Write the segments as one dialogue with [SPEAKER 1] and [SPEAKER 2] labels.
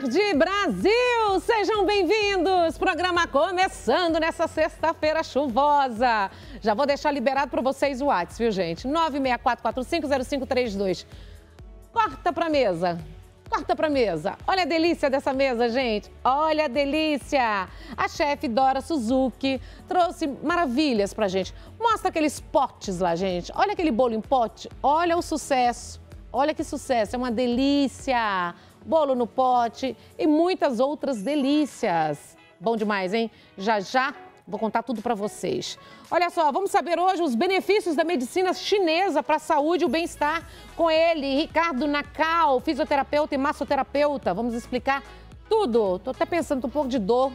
[SPEAKER 1] tarde, Brasil! Sejam bem-vindos! Programa começando nessa sexta-feira chuvosa. Já vou deixar liberado para vocês o WhatsApp, viu, gente? 964450532. Corta para mesa. Corta para mesa. Olha a delícia dessa mesa, gente. Olha a delícia. A chefe Dora Suzuki trouxe maravilhas para gente. Mostra aqueles potes lá, gente. Olha aquele bolo em pote. Olha o sucesso. Olha que sucesso, é uma delícia bolo no pote e muitas outras delícias. Bom demais, hein? Já já vou contar tudo para vocês. Olha só, vamos saber hoje os benefícios da medicina chinesa para a saúde e o bem-estar com ele, Ricardo Nakal, fisioterapeuta e massoterapeuta. Vamos explicar tudo. Tô até pensando, tô um pouco de dor.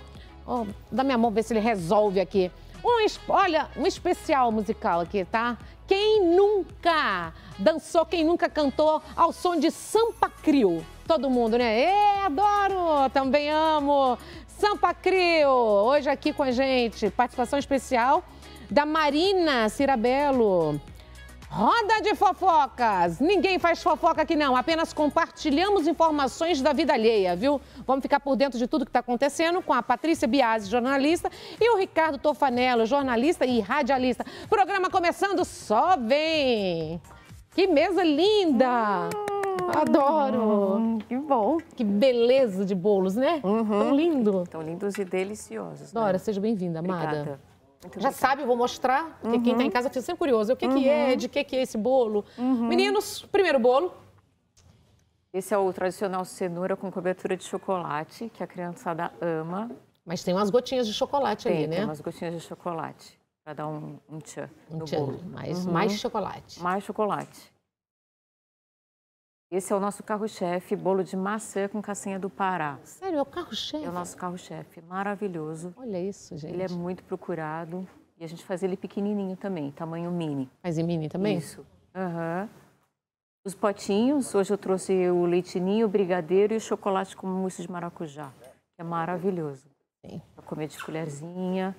[SPEAKER 1] Oh, dá minha mão ver se ele resolve aqui. Um, olha, um especial musical aqui, tá? Quem nunca dançou, quem nunca cantou ao som de Sampa Crio? todo mundo, né? E adoro, também amo. Sampa Crio, hoje aqui com a gente, participação especial da Marina Cirabelo. Roda de fofocas! Ninguém faz fofoca aqui não, apenas compartilhamos informações da vida alheia, viu? Vamos ficar por dentro de tudo que está acontecendo com a Patrícia Biasi, jornalista, e o Ricardo Tofanello, jornalista e radialista. Programa começando, só vem! Que mesa linda! Adoro! Hum, que bom! Que beleza de bolos, né? Uhum. Tão lindo!
[SPEAKER 2] Tão lindos e deliciosos. Né?
[SPEAKER 1] Dora, né? seja bem-vinda, amada. Obrigada. Muito Já obrigada. sabe,
[SPEAKER 2] vou mostrar, porque tá uhum. quem está em casa
[SPEAKER 1] fica sempre curioso. É o que, uhum. que é, uhum. de que, que é esse bolo? Uhum. Meninos, primeiro bolo.
[SPEAKER 2] Esse é o tradicional cenoura com cobertura de chocolate, que a criançada ama.
[SPEAKER 1] Mas tem umas gotinhas de chocolate tem, né? Tem umas
[SPEAKER 2] gotinhas de chocolate, para dar um, um tchan um no tchan, bolo. Mais, uhum. mais chocolate. Mais chocolate. Esse é o nosso carro-chefe, bolo de maçã com cassinha do Pará. Sério, é o carro-chefe? É o nosso carro-chefe, maravilhoso. Olha isso, gente. Ele é muito procurado e a gente faz ele pequenininho também, tamanho mini. Faz em mini também? Isso. Aham. Uhum. Os potinhos, hoje eu trouxe o leitinho, o brigadeiro e o chocolate com mousse de maracujá, que é maravilhoso. Sim. Pra comer de colherzinha.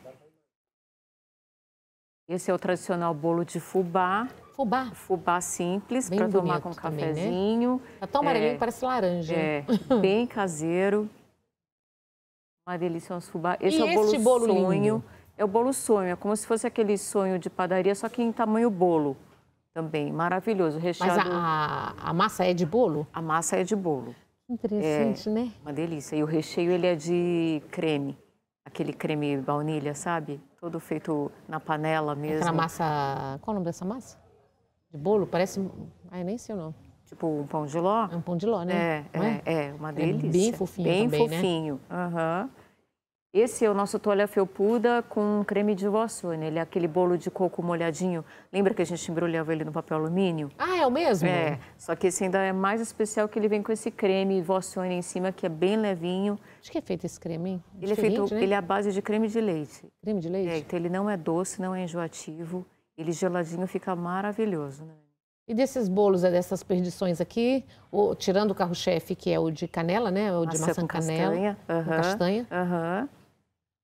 [SPEAKER 2] Esse é o tradicional bolo de fubá. Fubá. Fubá simples para tomar com um cafezinho. Também, né? É tão amarelinho é, parece laranja. É, bem caseiro. Uma delícia, uns fubá. Esse e é o bolo, sonho. É o bolo sonho, é como se fosse aquele sonho de padaria, só que em tamanho bolo também. Maravilhoso, recheado. Mas a, a, massa é de bolo? A massa é de bolo.
[SPEAKER 1] Interessante, é né?
[SPEAKER 2] Uma delícia. E o recheio ele é de creme, aquele creme baunilha, sabe? Todo feito na panela mesmo. Aquela
[SPEAKER 1] massa. Qual é o nome dessa massa? de bolo, parece. Ai, nem sei o nome. Tipo um pão
[SPEAKER 2] de ló? É um pão de ló, né? É, é? é, é uma delícia. É bem fofinho bem também, né? fofinho. né? Esse é o nosso tolha felpuda com creme de vossone. Né? Ele é aquele bolo de coco molhadinho. Lembra que a gente embrulhava ele no papel alumínio? Ah, é o mesmo? É, só que esse ainda é mais especial que ele vem com esse creme vossone em cima, que é bem levinho. Acho que é feito esse creme, hein? Ele é feito, né? ele é à base de creme de leite. Creme de leite? É, então ele não é doce, não é enjoativo. Ele geladinho fica maravilhoso, né? E desses bolos, é dessas perdições aqui,
[SPEAKER 1] o, tirando o carro-chefe, que é o de canela, né? O de Nossa, maçã canela. Castanha. Uhum, castanha.
[SPEAKER 2] Uhum.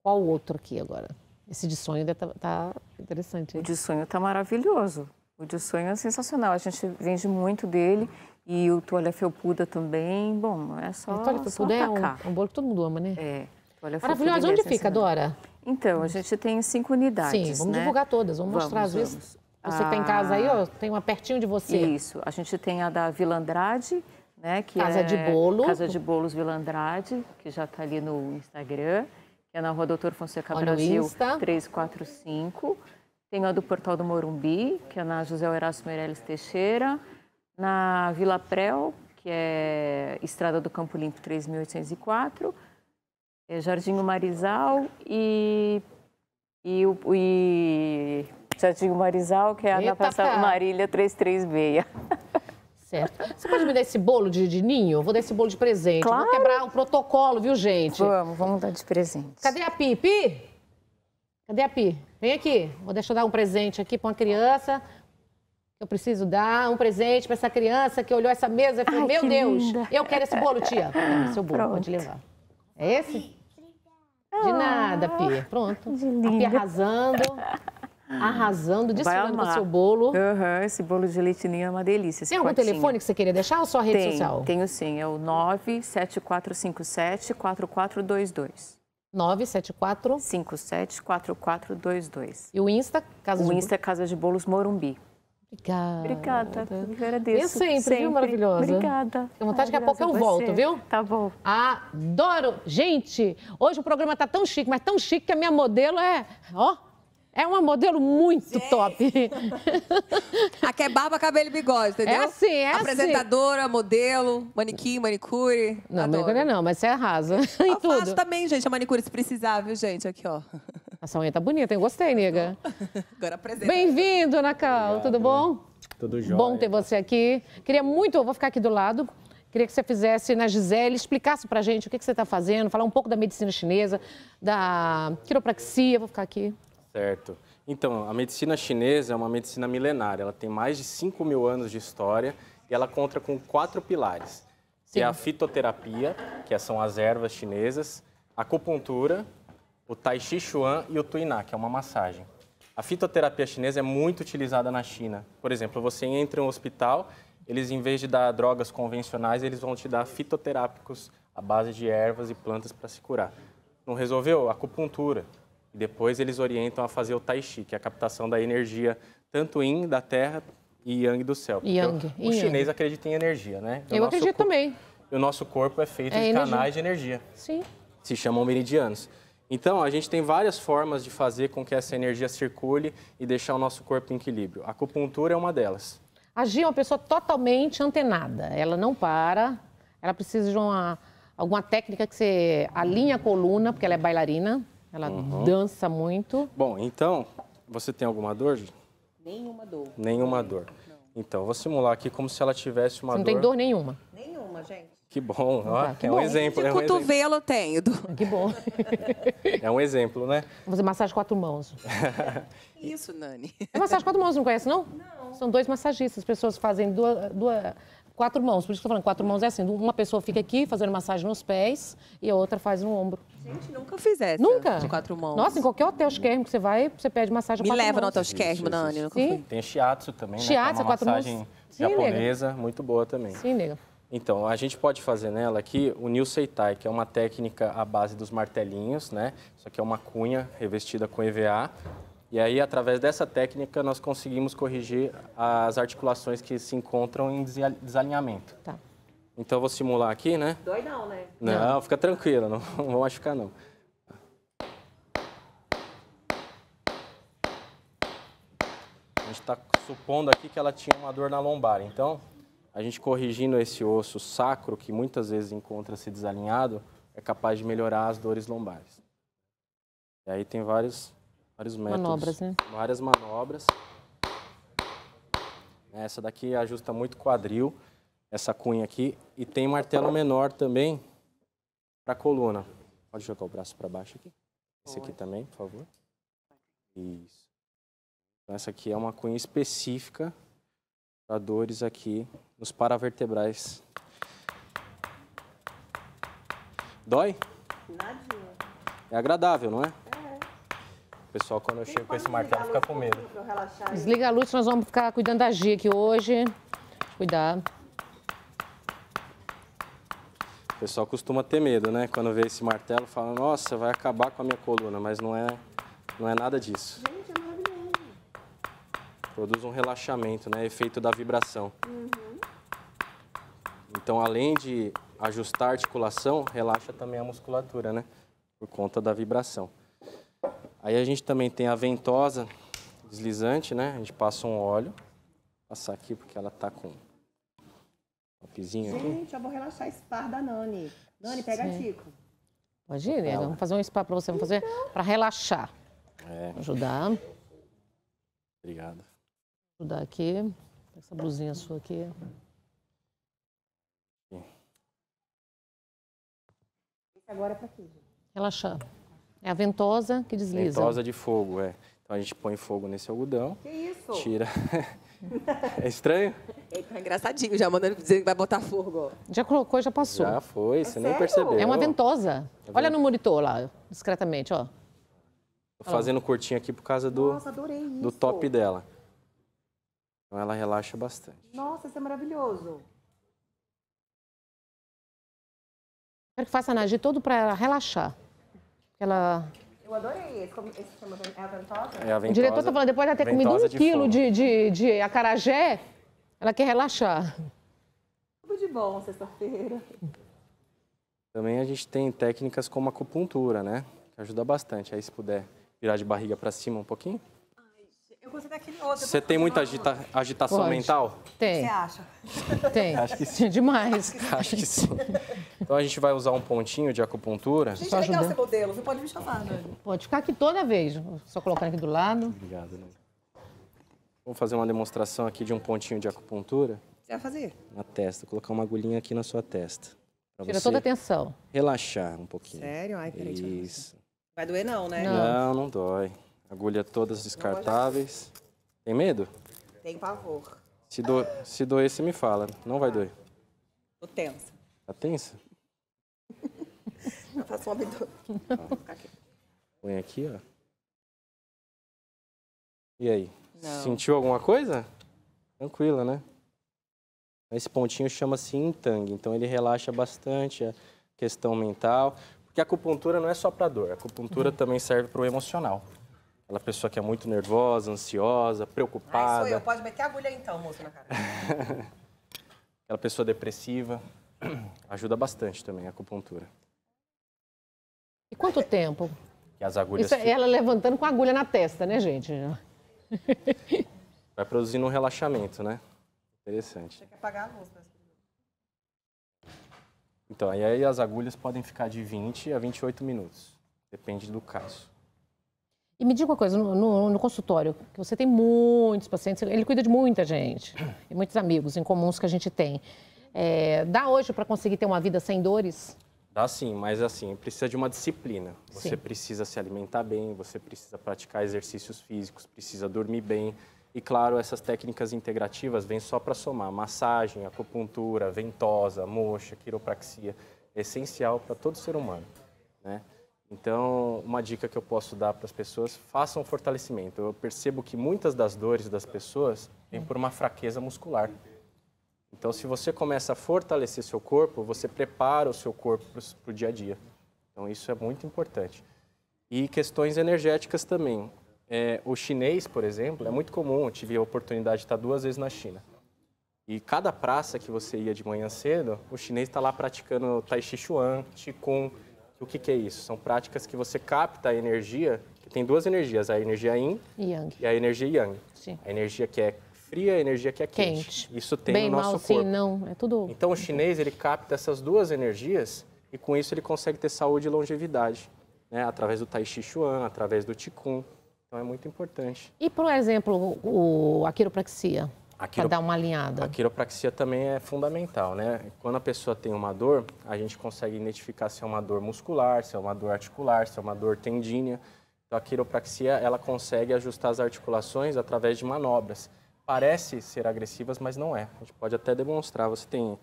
[SPEAKER 2] Qual o outro aqui agora? Esse de sonho está tá interessante. Hein? O de sonho está maravilhoso. O de sonho é sensacional. A gente vende muito dele. E o toalha felpuda também. Bom, é só. O toalha felpuda é um, é um, bolo que todo mundo ama, né? É. Maravilhoso. É Onde é fica, Dora? Então, a gente tem cinco unidades. Sim, vamos né? divulgar todas, vamos, vamos mostrar. Às vamos. vezes você a... tem tá casa aí, ó, tem uma pertinho de você. Isso, a gente tem a da Vila Andrade, né? Que casa é... de Bolo. Casa de Bolos Vila Andrade, que já está ali no Instagram, que é na rua Doutor Fonseca Olha Brasil 345. Tem a do Portal do Morumbi, que é na José Horácio Meirelles Teixeira. Na Vila Prel, que é Estrada do Campo Limpo 3804 é Jorginho Marizal e, e, o, e Jardim Marizal, que é Eita, na Praça Marília 336. Certo. Você pode me
[SPEAKER 1] dar esse bolo de, de ninho? Eu vou dar esse bolo de presente. Claro. Vamos
[SPEAKER 2] quebrar o protocolo, viu, gente? Vamos, vamos dar de presente.
[SPEAKER 1] Cadê a Pi? Pi? Cadê a Pi? Vem aqui. Vou deixar eu dar um presente aqui para uma criança. Eu preciso dar um presente para essa criança que olhou essa mesa e falou: Ai, Meu Deus, linda. eu quero esse bolo, tia. seu bolo, Pronto. pode levar. É esse?
[SPEAKER 3] De ah. nada, Pia.
[SPEAKER 1] Pronto. Tá a Pia arrasando. Arrasando, desfilando com o seu
[SPEAKER 2] bolo. Uhum, esse bolo de leitinho é uma delícia. Tem algum potinho. telefone que você queria deixar ou só a rede Tem, social? Tenho sim, é o 97457-4422. 974? 4422. E o Insta? Casa o de... Insta é Casa de Bolos Morumbi. Obrigada. Obrigada, agradeço. Eu sempre, sempre, viu, maravilhosa? Obrigada. Tem vontade, daqui a pouco eu volto, viu? Tá bom. Adoro. Gente, hoje
[SPEAKER 1] o programa tá tão chique, mas tão chique que a minha modelo é, ó... É uma modelo muito Gente. top.
[SPEAKER 2] a que é barba, cabelo e bigode, é entendeu? Assim, é assim, é Apresentadora, assim. modelo, manequim, manicure. Não, adoro. manicure não,
[SPEAKER 1] mas você arrasa Eu em tudo. faço também, gente, a manicure se precisar, viu, gente? Aqui, ó. Essa unha tá bonita, hein? gostei, nega. Agora apresenta. Bem-vindo, Nacal, tudo bom? Tudo jóia. Bom ter você aqui. Queria muito, eu vou ficar aqui do lado, Queria que você fizesse na Gisele, explicasse pra gente o que, que você está fazendo, falar um pouco da medicina chinesa, da quiropraxia, vou ficar aqui.
[SPEAKER 3] Certo. Então, a medicina chinesa é uma medicina milenária. Ela tem mais de 5 mil anos de história e ela conta com quatro pilares. Que é a fitoterapia, que são as ervas chinesas, a acupuntura, o tai chi chuan e o tuiná, que é uma massagem. A fitoterapia chinesa é muito utilizada na China. Por exemplo, você entra em um hospital, eles em vez de dar drogas convencionais, eles vão te dar fitoterápicos à base de ervas e plantas para se curar. Não resolveu? Acupuntura. E depois eles orientam a fazer o tai chi, que é a captação da energia tanto yin da terra e yang do céu. Yang. O, o chinês acredita em energia, né? O Eu acredito também. O nosso corpo é feito é de energia. canais de energia. Sim. Se chamam meridianos. Então, a gente tem várias formas de fazer com que essa energia circule e deixar o nosso corpo em equilíbrio. A acupuntura é uma delas.
[SPEAKER 1] A Gia é uma pessoa totalmente antenada. Ela não para, ela precisa de uma, alguma técnica que você alinha a coluna, porque ela é bailarina. Ela uhum. dança muito.
[SPEAKER 3] Bom, então, você tem alguma dor?
[SPEAKER 1] Nenhuma dor.
[SPEAKER 3] Nenhuma dor. Não. Então, vou simular aqui como se ela tivesse uma você não dor. Não tem dor
[SPEAKER 1] nenhuma? Nenhuma, gente.
[SPEAKER 3] Que bom, ó, ah, que é bom. um exemplo. De é um cotovelo
[SPEAKER 1] eu tenho. Que bom.
[SPEAKER 3] É um exemplo, né?
[SPEAKER 1] Vou fazer massagem quatro mãos.
[SPEAKER 3] Isso, Nani.
[SPEAKER 1] É massagem quatro mãos, não conhece, não? Não. São dois massagistas, as pessoas fazem duas, duas quatro mãos. Por isso que eu tô falando, quatro mãos é assim, uma pessoa fica aqui fazendo massagem nos pés e a outra faz no ombro gente nunca fizesse. Nunca? De quatro mãos. Nossa, em qualquer hotel esquermo que você vai, você pede massagem Me leva mãos. no hotel esquermo, Nani. Sim.
[SPEAKER 3] Tem shiatsu também, né? Shiatsu, é quatro massagem mãos. japonesa, muito boa também. Sim, nega. Então, a gente pode fazer nela aqui o Nil Seitai, que é uma técnica à base dos martelinhos, né? Isso aqui é uma cunha revestida com EVA. E aí, através dessa técnica, nós conseguimos corrigir as articulações que se encontram em desalinhamento. Tá. Então eu vou simular aqui, né? Dói não, né? Não, não. fica tranquila, não, não vou machucar não. A gente está supondo aqui que ela tinha uma dor na lombar. Então, a gente corrigindo esse osso sacro, que muitas vezes encontra-se desalinhado, é capaz de melhorar as dores lombares. E aí tem vários, vários métodos. Manobras, né? Várias manobras. Essa daqui ajusta muito quadril essa cunha aqui. E tem martelo menor também para coluna. Pode jogar o braço para baixo aqui. Esse aqui também, por favor. Isso. Então, essa aqui é uma cunha específica para dores aqui nos paravertebrais. Dói? Nadinha. É agradável, não é? O é. pessoal, quando eu chego com esse martelo, fica com medo.
[SPEAKER 1] Desliga a luz, nós vamos ficar cuidando da Gia aqui hoje. Cuidado.
[SPEAKER 3] O pessoal costuma ter medo, né? Quando vê esse martelo, fala, nossa, vai acabar com a minha coluna, mas não é, não é nada disso. É Produz um relaxamento, né? Efeito da vibração. Uhum. Então, além de ajustar a articulação, relaxa também a musculatura, né? Por conta da vibração. Aí a gente também tem a ventosa deslizante, né? A gente passa um óleo. Vou passar aqui porque ela tá com Topzinho aqui.
[SPEAKER 4] Gente, eu vou relaxar spa da Nani. Nani, pega Sim. a Tico.
[SPEAKER 3] Imagina, Vamos fazer
[SPEAKER 1] um spa para você, vamos fazer então. para relaxar. É. Ajudar. Obrigado. Ajudar aqui. Essa blusinha sua aqui.
[SPEAKER 2] Agora é para gente?
[SPEAKER 1] Relaxar. É a ventosa que desliza. Ventosa
[SPEAKER 3] de fogo, é. Então a gente põe fogo nesse algodão. Que isso? Tira. É estranho?
[SPEAKER 1] É engraçadinho, já mandando dizer que vai botar fogo.
[SPEAKER 3] Já colocou, já passou. Já foi, é você sério? nem percebeu. É uma
[SPEAKER 1] ventosa. É Olha no monitor lá, discretamente, ó.
[SPEAKER 3] Tô fazendo curtinho aqui por causa do, Nossa, do top dela. Então ela relaxa bastante.
[SPEAKER 2] Nossa, isso é maravilhoso.
[SPEAKER 1] Quero que faça a Nagi todo para ela relaxar. Ela
[SPEAKER 3] eu adorei esse, como, esse chama, é a ventosa? É
[SPEAKER 1] a ventosa. O diretor tá falando, depois de ter comido um de quilo de, de, de acarajé, ela quer relaxar.
[SPEAKER 2] Tudo de bom, sexta-feira.
[SPEAKER 3] Também a gente tem técnicas como acupuntura, né? Que ajuda bastante. Aí se puder virar de barriga para cima um pouquinho. Você tem muita agita agitação Pode. mental?
[SPEAKER 1] Tem. Você acha? Tem. Acho que sim. Demais.
[SPEAKER 3] Acho que sim. Então a gente vai usar um pontinho de acupuntura. Gente, é legal esse
[SPEAKER 4] modelo, Você Pode me chamar, Dani. Né?
[SPEAKER 1] Pode ficar aqui toda vez. Só colocar aqui do lado.
[SPEAKER 3] Obrigado, Dani. Né? Vou fazer uma demonstração aqui de um pontinho de acupuntura. Você vai fazer? Na testa, colocar uma agulhinha aqui na sua testa. Tira toda a tensão. Relaxar um pouquinho. Sério? Ai, peraí. Isso.
[SPEAKER 1] Vai doer não, né? Não,
[SPEAKER 3] não dói. Agulha todas descartáveis. Tem medo?
[SPEAKER 4] Tem pavor.
[SPEAKER 3] Se, do... Se doer, você me fala. Não vai tá. doer. Tô tensa. Tá tensa?
[SPEAKER 2] faço um abdômen.
[SPEAKER 3] Põe aqui, ó. E aí? Não. Sentiu alguma coisa? Tranquila, né? Esse pontinho chama-se intang, então ele relaxa bastante a questão mental, porque a acupuntura não é só para dor, a acupuntura uhum. também serve para o emocional. Aquela pessoa que é muito nervosa, ansiosa, preocupada. Ai, sou eu, pode
[SPEAKER 4] meter a agulha então, moço, na cara.
[SPEAKER 3] Aquela pessoa depressiva, ajuda bastante também a acupuntura.
[SPEAKER 1] E quanto tempo?
[SPEAKER 3] Que as agulhas Isso é ficam... ela
[SPEAKER 1] levantando com a agulha na testa, né, gente?
[SPEAKER 3] Vai produzindo um relaxamento, né? Interessante. Tem que
[SPEAKER 4] apagar a luz. Né?
[SPEAKER 3] Então, aí as agulhas podem ficar de 20 a 28 minutos. Depende do caso.
[SPEAKER 1] E me diga uma coisa, no, no, no, consultório, que você tem muitos pacientes, ele cuida de muita gente, e muitos amigos em comuns que a gente tem. É, dá hoje para conseguir ter uma vida sem dores?
[SPEAKER 3] Dá sim, mas assim, precisa de uma disciplina. Você sim. precisa se alimentar bem, você precisa praticar exercícios físicos, precisa dormir bem. E claro, essas técnicas integrativas vêm só para somar massagem, acupuntura, ventosa, moxa, quiropraxia, é essencial para todo ser humano, né? Então, uma dica que eu posso dar para as pessoas, façam fortalecimento. Eu percebo que muitas das dores das pessoas vêm por uma fraqueza muscular. Então, se você começa a fortalecer seu corpo, você prepara o seu corpo para o dia a dia. Então, isso é muito importante. E questões energéticas também. É, o chinês, por exemplo, é muito comum. Eu tive a oportunidade de estar duas vezes na China. E cada praça que você ia de manhã cedo, o chinês está lá praticando Tai Chi Chuan, Qigong. O que, que é isso? São práticas que você capta a energia, que tem duas energias, a energia Yin e, e a energia Yang. Sim. A energia que é fria, a energia que é quente. quente. Isso tem Bem, no nosso mal, corpo. Sim,
[SPEAKER 1] não, é tudo.
[SPEAKER 3] Então o chinês ele capta essas duas energias e com isso ele consegue ter saúde e longevidade, né? Através do tai chi chuan, através do qigong. Então é muito importante.
[SPEAKER 1] E por exemplo, o, a quiropraxia, quiro... para dar uma alinhada.
[SPEAKER 3] A quiropraxia também é fundamental, né? Quando a pessoa tem uma dor, a gente consegue identificar se é uma dor muscular, se é uma dor articular, se é uma dor tendínea. Então a quiropraxia ela consegue ajustar as articulações através de manobras parece ser agressivas, mas não é. A gente pode até demonstrar. Você tem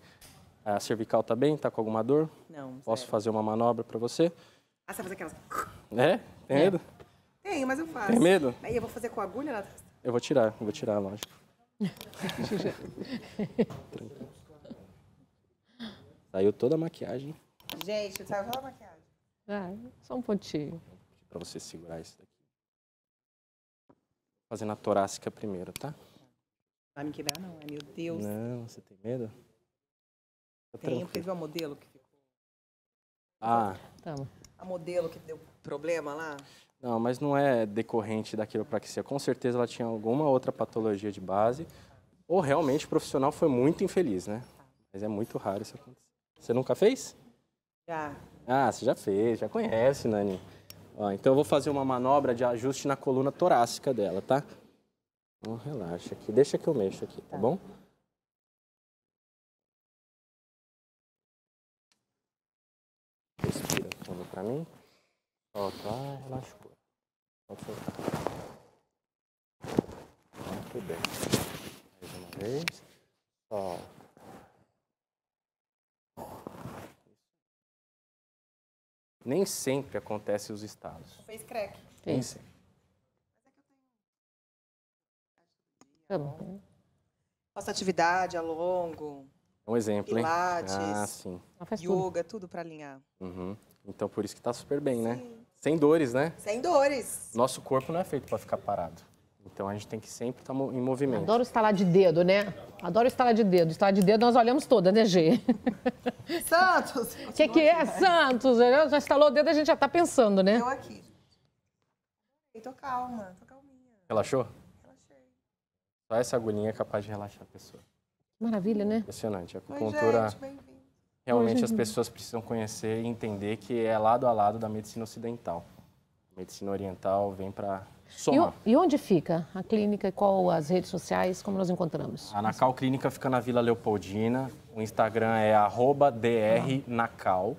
[SPEAKER 3] a cervical tá bem? Tá com alguma dor? Não. Posso fazer uma manobra para você? Ah, você faz aquelas. É? Tem é. medo? Tenho, mas eu faço. Tem medo? Aí eu vou fazer com agulha na testa? Eu vou tirar, eu vou tirar, lógico. Saiu toda a maquiagem.
[SPEAKER 4] Gente, saiu toda a maquiagem.
[SPEAKER 1] Ah, só um pontinho.
[SPEAKER 3] Para você segurar isso daqui. Fazendo a torácica primeiro, tá? Vai me quebrar não, é, meu Deus. Não, você tem medo? Tá Tenho, porque
[SPEAKER 5] viu a modelo que ficou...
[SPEAKER 3] Ah. Tá.
[SPEAKER 5] A modelo que deu problema lá?
[SPEAKER 3] Não, mas não é decorrente da quiropraxia. Com certeza ela tinha alguma outra patologia de base, ou realmente o profissional foi muito infeliz, né? Mas é muito raro isso acontecer. Você nunca fez? Já. Ah, você já fez, já conhece, Nani. Ó, então eu vou fazer uma manobra de ajuste na coluna torácica dela, tá? Não relaxa aqui. Deixa que eu mexo aqui, tá, tá. bom? Respira fundo pra mim. ó, tá, relaxou. Pode soltar. Muito tá bem. Mais uma vez. ó. Nem sempre acontece os estados. Fez crack. Nem sempre.
[SPEAKER 4] Bom. Então, atividade alongo
[SPEAKER 3] É um exemplo, pilates, hein? Ah, sim.
[SPEAKER 4] Yoga, tudo, para alinhar.
[SPEAKER 3] Uhum. Então, por isso que está super bem, né? sim. né? Sem dores, né?
[SPEAKER 4] Sem dores.
[SPEAKER 3] Nosso corpo não é feito para ficar parado. Então a gente tem que sempre estar tá em movimento. Adoro
[SPEAKER 1] estalar de dedo, né? Adoro estalar de dedo. Estalar de dedo nós olhamos toda, né, Gê? Santos! O que, que é, Santos? Já estalou o dedo, a gente já está pensando, né?
[SPEAKER 4] Eu aqui. tô calma, tô calminha.
[SPEAKER 3] Relaxou? Só essa agulhinha é capaz de relaxar a pessoa. Maravilha, né? Impressionante. A acupuntura. gente, realmente Oi, as pessoas precisam conhecer e entender que é lado a lado da medicina ocidental. A medicina oriental vem para
[SPEAKER 1] E, e, onde fica a clínica e qual as redes sociais, como nós encontramos? A Nacal
[SPEAKER 3] Clínica fica na Vila Leopoldina. O Instagram é drnacal.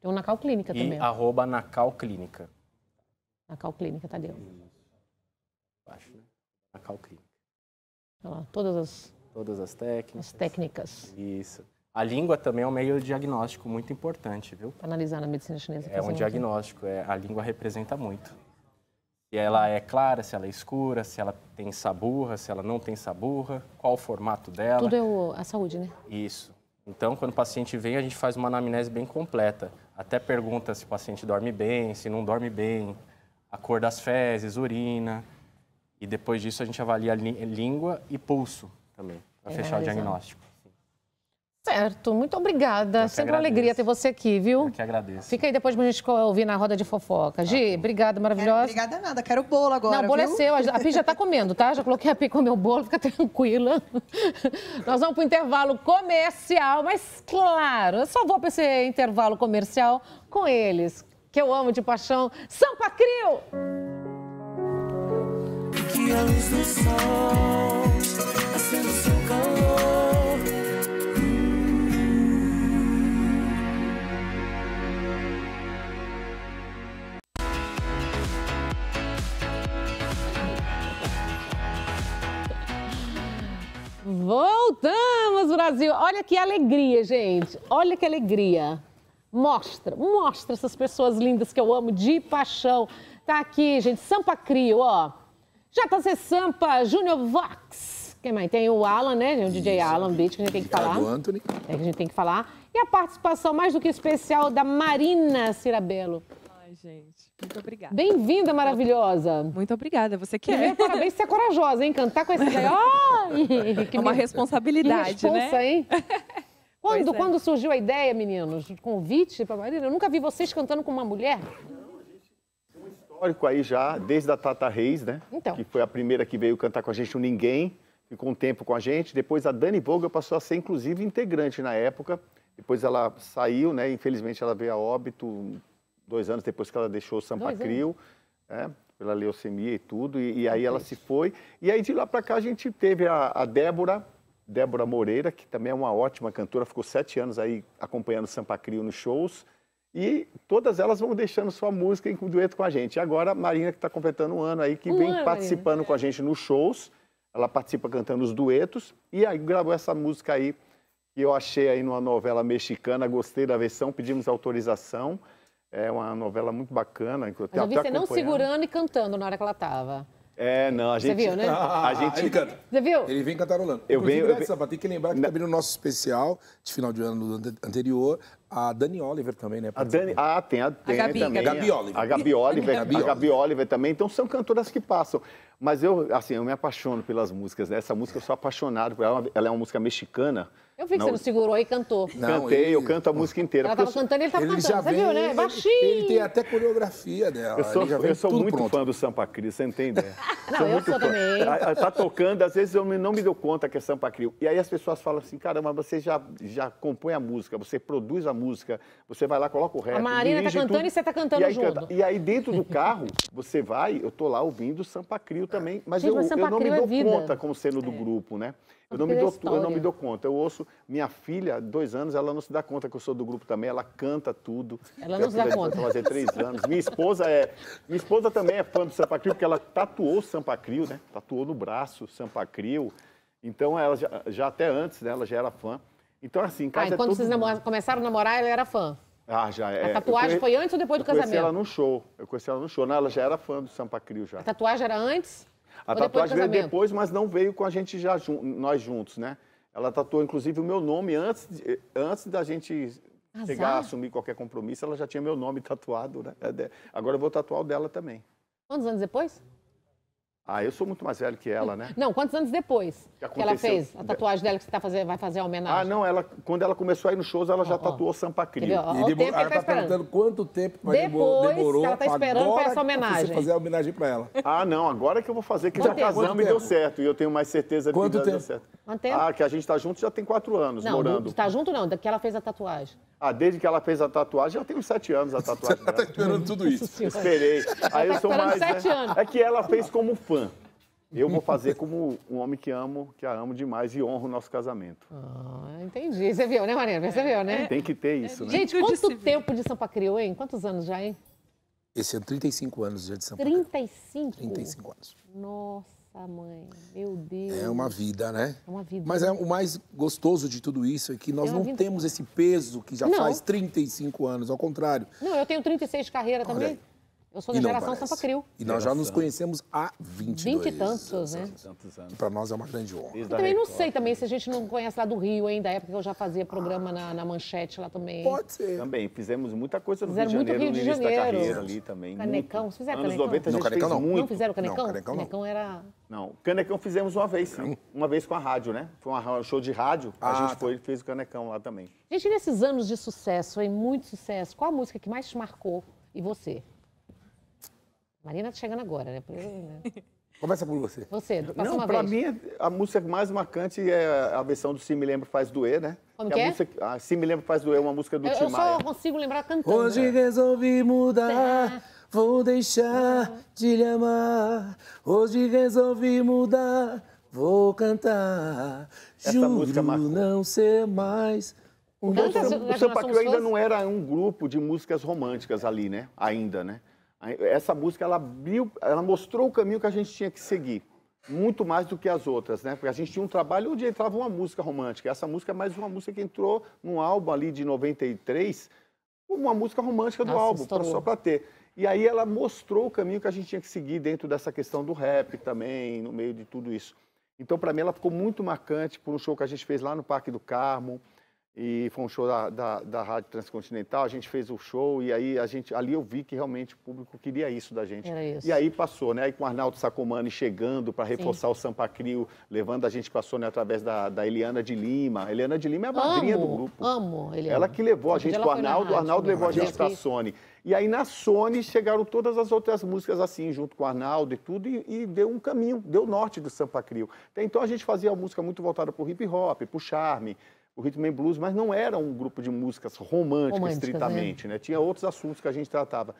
[SPEAKER 1] Tem o Nacal Clínica e também.
[SPEAKER 3] E Nacal Clínica.
[SPEAKER 1] Nacal Clínica, Tadeu.
[SPEAKER 3] Tá Acho, né? Nacal Clínica.
[SPEAKER 1] Lá, todas as
[SPEAKER 3] todas as técnicas. As técnicas. Isso. A língua também é um meio diagnóstico muito importante, viu?
[SPEAKER 1] Analisar na medicina chinesa. É um diagnóstico.
[SPEAKER 3] É, a língua representa muito. e ela é clara, se ela é escura, se ela tem saburra, se ela não tem saburra, qual o formato dela. Tudo é
[SPEAKER 1] o, a saúde, né?
[SPEAKER 3] Isso. Então, quando o paciente vem, a gente faz uma anamnese bem completa. Até pergunta se o paciente dorme bem, se não dorme bem, a cor das fezes, urina, e depois disso a gente avalia língua e pulso também, para é, fechar é, o diagnóstico.
[SPEAKER 1] Certo, muito obrigada. Sempre agradeço. uma alegria ter você aqui, viu? Eu que agradeço. Fica aí depois pra gente ouvir na roda de fofoca. Gi, tá. obrigada, maravilhosa. É, obrigada nada, quero o bolo agora. Não, o bolo é viu? é seu, a Pi já tá comendo, tá? Já coloquei a Pi com o meu bolo, fica tranquila. Nós vamos pro intervalo comercial, mas claro, eu só vou pra esse intervalo comercial com eles, que eu amo de paixão. Sampa
[SPEAKER 5] Crio! a luz do sol, o seu calor.
[SPEAKER 1] Voltamos, Brasil! Olha que alegria, gente! Olha que alegria! Mostra, mostra essas pessoas lindas que eu amo de paixão. Tá aqui, gente, Sampa Crio, ó. JC Sampa, Júnior Vox. Quem mais? Tem o Alan, né? O DJ Isso. Alan Beach, que a gente tem que falar. O Anthony. É que a gente tem que falar. E a participação mais do que especial da Marina Cirabelo. Ai, gente. Muito obrigada. Bem-vinda, maravilhosa. Muito obrigada, você que parabéns, você ser é corajosa, hein? Cantar com esse oh, que É uma me... responsabilidade, que responsa, né? hein? Quando, é. quando surgiu a ideia, meninos, convite para Marina? Eu nunca vi vocês cantando com uma mulher
[SPEAKER 6] histórico aí já, desde a Tata Reis, né? Então. Que foi a primeira que veio cantar com a gente o Ninguém, ficou um tempo com a gente. Depois a Dani Vogel passou a ser, inclusive, integrante na época. Depois ela saiu, né? Infelizmente ela veio a óbito dois anos depois que ela deixou o Sampa Crio, né? pela leucemia e tudo. E, e aí ela se foi. E aí de lá para cá a gente teve a, a Débora, Débora Moreira, que também é uma ótima cantora, ficou sete anos aí acompanhando o Sampa Crio nos shows. E todas elas vão deixando sua música em dueto com a gente. E agora a Marina, que está completando um ano aí, que um vem ano, participando Marina. com a gente nos shows. Ela participa cantando os duetos. E aí gravou essa música aí, que eu achei aí numa novela mexicana. Gostei da versão, pedimos autorização. É uma novela muito bacana. Que eu, eu vi você não segurando
[SPEAKER 1] e cantando na hora que ela estava.
[SPEAKER 6] É, não, a gente. Você viu, né? Ah, a gente... Ele canta.
[SPEAKER 5] Você viu? Ele vem cantarolando. Eu venho. Eu... Samba, tem que lembrar que também no nosso especial de final de ano anterior, a Dani Oliver também, né? A Dani... Ah, tem a, tem a Gabi, também. Gabi Oliver. A Gabi
[SPEAKER 6] Oliver, a Gabi Oliver também. Então são cantoras que passam. Mas eu, assim, eu me apaixono pelas músicas, né? Essa música eu sou apaixonado por ela. Ela é uma música mexicana. Eu vi que não, você não
[SPEAKER 1] segurou e cantou. Não, Cantei, ele... eu
[SPEAKER 6] canto a música inteira. Ela estava cantando e ele estava ele cantando, você viu,
[SPEAKER 1] né? Ele, Baixinho. Ele tem até
[SPEAKER 6] coreografia
[SPEAKER 4] dela. Eu sou, eu sou muito pronto.
[SPEAKER 6] fã do Sampa Cris, você entende? não, sou eu sou fã. também. Tá tocando, às vezes eu não me dou conta que é Sampa Cris. E aí as pessoas falam assim, caramba, você já, já compõe a música, você produz a música, você vai lá, coloca o resto A Marina está cantando tudo, e você está cantando e junto. Canta. E aí dentro do carro, você vai, eu tô lá ouvindo Sampa Crio também, mas Gente, eu, mas eu tá não me dou conta como sendo do é. grupo, né? Eu não, me dou, eu não me dou conta. Eu ouço minha filha, dois anos, ela não se dá conta que eu sou do grupo também, ela canta tudo. Ela não se dá conta. fazer três anos. Minha esposa é. Minha esposa também é fã do Sampa Crio, porque ela tatuou o Sampa Crio, né? Tatuou no braço o Sampa Crio. Então ela já, já até antes, né? Ela já era fã. Então, assim, em ah, casa. Ah, é então quando vocês
[SPEAKER 1] começaram a namorar, ela era fã.
[SPEAKER 6] Ah, já é. A tatuagem conhe... foi antes ou depois do casamento? Eu conheci ela no show. Eu conheci ela no show. Não, ela já era fã do Sampa Crio já. A
[SPEAKER 1] tatuagem era antes? A ou tatuagem depois veio
[SPEAKER 6] depois, mas não veio com a gente já jun... nós juntos, né? Ela tatuou, inclusive, o meu nome antes, de... antes da gente Azar. chegar a assumir qualquer compromisso. Ela já tinha meu nome tatuado, né? É agora eu vou tatuar o dela também.
[SPEAKER 1] Quantos anos depois?
[SPEAKER 6] Ah, eu sou muito mais velho que ela, né?
[SPEAKER 1] Não, quantos anos depois que, que ela fez a tatuagem dela que você tá fazer, vai fazer a homenagem? Ah,
[SPEAKER 6] não, ela, quando ela começou a ir nos shows, ela já oh, tatuou oh. Sampa Crio. Ele, ela está tá, tá perguntando quanto tempo depois demorou. Depois ela tá esperando para essa homenagem. Você fazer a homenagem para ela. Ah, não, agora que eu vou fazer, que Quanto já casamos e deu certo. E eu tenho mais certeza de quanto que tempo? deu certo. Quanto tempo? Ah, que a gente está junto já tem quatro anos não, morando. Não, está
[SPEAKER 1] junto não, da que ela fez a tatuagem.
[SPEAKER 6] Ah, desde que ela fez a tatuagem, já tem uns sete anos a tatuagem. Você tá
[SPEAKER 4] esperando tudo isso.
[SPEAKER 6] Esperei. Aí eu tá sou mais. Sete né? anos. É que ela fez como fã fã. Eu vou fazer como um homem que amo, que a amo demais e honro o nosso casamento.
[SPEAKER 1] Ah, entendi. Você viu, né,
[SPEAKER 6] Marina? Você viu,
[SPEAKER 1] né? Tem que ter isso, né? Gente, quanto tempo de Sampa Criou, hein? Quantos anos já, hein?
[SPEAKER 5] Esse ano, 35 anos já de Sampa
[SPEAKER 1] 35? 35 anos. Nossa, mãe. Meu Deus. É uma
[SPEAKER 5] vida, né? É uma vida. Mas é, né? o mais gostoso de tudo isso é que nós é não vida. temos esse peso que já não. faz 35 anos. Ao contrário.
[SPEAKER 1] Não, eu tenho 36 de carreira também. Eu sou da geração Sampa Crio.
[SPEAKER 5] E nós já nos conhecemos há 22 20 e tantos, né? Que para nós é uma grande honra. Eu também não sei
[SPEAKER 1] também se a gente não conhece lá do Rio ainda, época que eu já fazia programa ah. na, na, Manchete lá também. Pode ser.
[SPEAKER 6] Também, fizemos muita coisa no fizeram Rio de Janeiro, muito Rio de Janeiro. Carreira, ali também. Canecão,
[SPEAKER 1] vocês fizeram Anos canecão? 90 a gente não, canecão, fez não. muito. Não fizeram canecão? Não, canecão, canecão não. era...
[SPEAKER 6] Não, canecão fizemos uma vez, sim. Hum? Uma vez com a rádio, né? Foi um show de rádio, ah, a gente tá. foi e fez o canecão lá também.
[SPEAKER 1] Gente, nesses anos de sucesso, hein, muito sucesso, qual a música que mais te marcou e você? Marina tá chegando agora, né? Por... É. Né?
[SPEAKER 6] Começa por você. Você, passa Não, uma pra vez. mim, a música mais marcante é a versão do Se Me Lembro Faz Doer, né? Como que, que é? Música, a ah, Se Me Lembro Faz Doer é uma
[SPEAKER 5] música do eu, Tim Eu só
[SPEAKER 1] consigo lembrar cantando. Hoje né?
[SPEAKER 5] resolvi mudar, vou deixar uhum. de lhe amar. Hoje resolvi mudar, vou cantar. Essa Juro música não ser mais... O, Canta, o, o seu ainda
[SPEAKER 6] não era um grupo de músicas românticas ali, né? Ainda, né? Essa música ela abriu, ela mostrou o caminho que a gente tinha que seguir, muito mais do que as outras, né? Porque a gente tinha um trabalho onde entrava uma música romântica. Essa música é mais uma música que entrou num álbum ali de 93, uma música romântica do Nossa, álbum, pra, só para ter. E aí ela mostrou o caminho que a gente tinha que seguir dentro dessa questão do rap também, no meio de tudo isso. Então, para mim, ela ficou muito marcante por um show que a gente fez lá no Parque do Carmo e foi um show da, da, da, Rádio Transcontinental, a gente fez o show e aí a gente, ali eu vi que realmente o público queria isso da gente. Era isso. E aí passou, né? Aí com o Arnaldo Sacomani chegando para reforçar Sim. o Sampa Crio, levando a gente passou né, através da, da Eliana de Lima. Eliana de Lima é a madrinha amo, do grupo. Amo, Eliana. Ela que levou a gente o Arnaldo, o Arnaldo né? levou a gente a Sony. E aí na Sony chegaram todas as outras músicas assim, junto com o Arnaldo e tudo, e, e deu um caminho, deu norte do Sampa Crio. Então a gente fazia música muito voltada para o hip hop, para o charme, o rhythm and blues, mas não era um grupo de músicas românticas, românticas é. estritamente, né? né? Tinha outros assuntos que a gente tratava.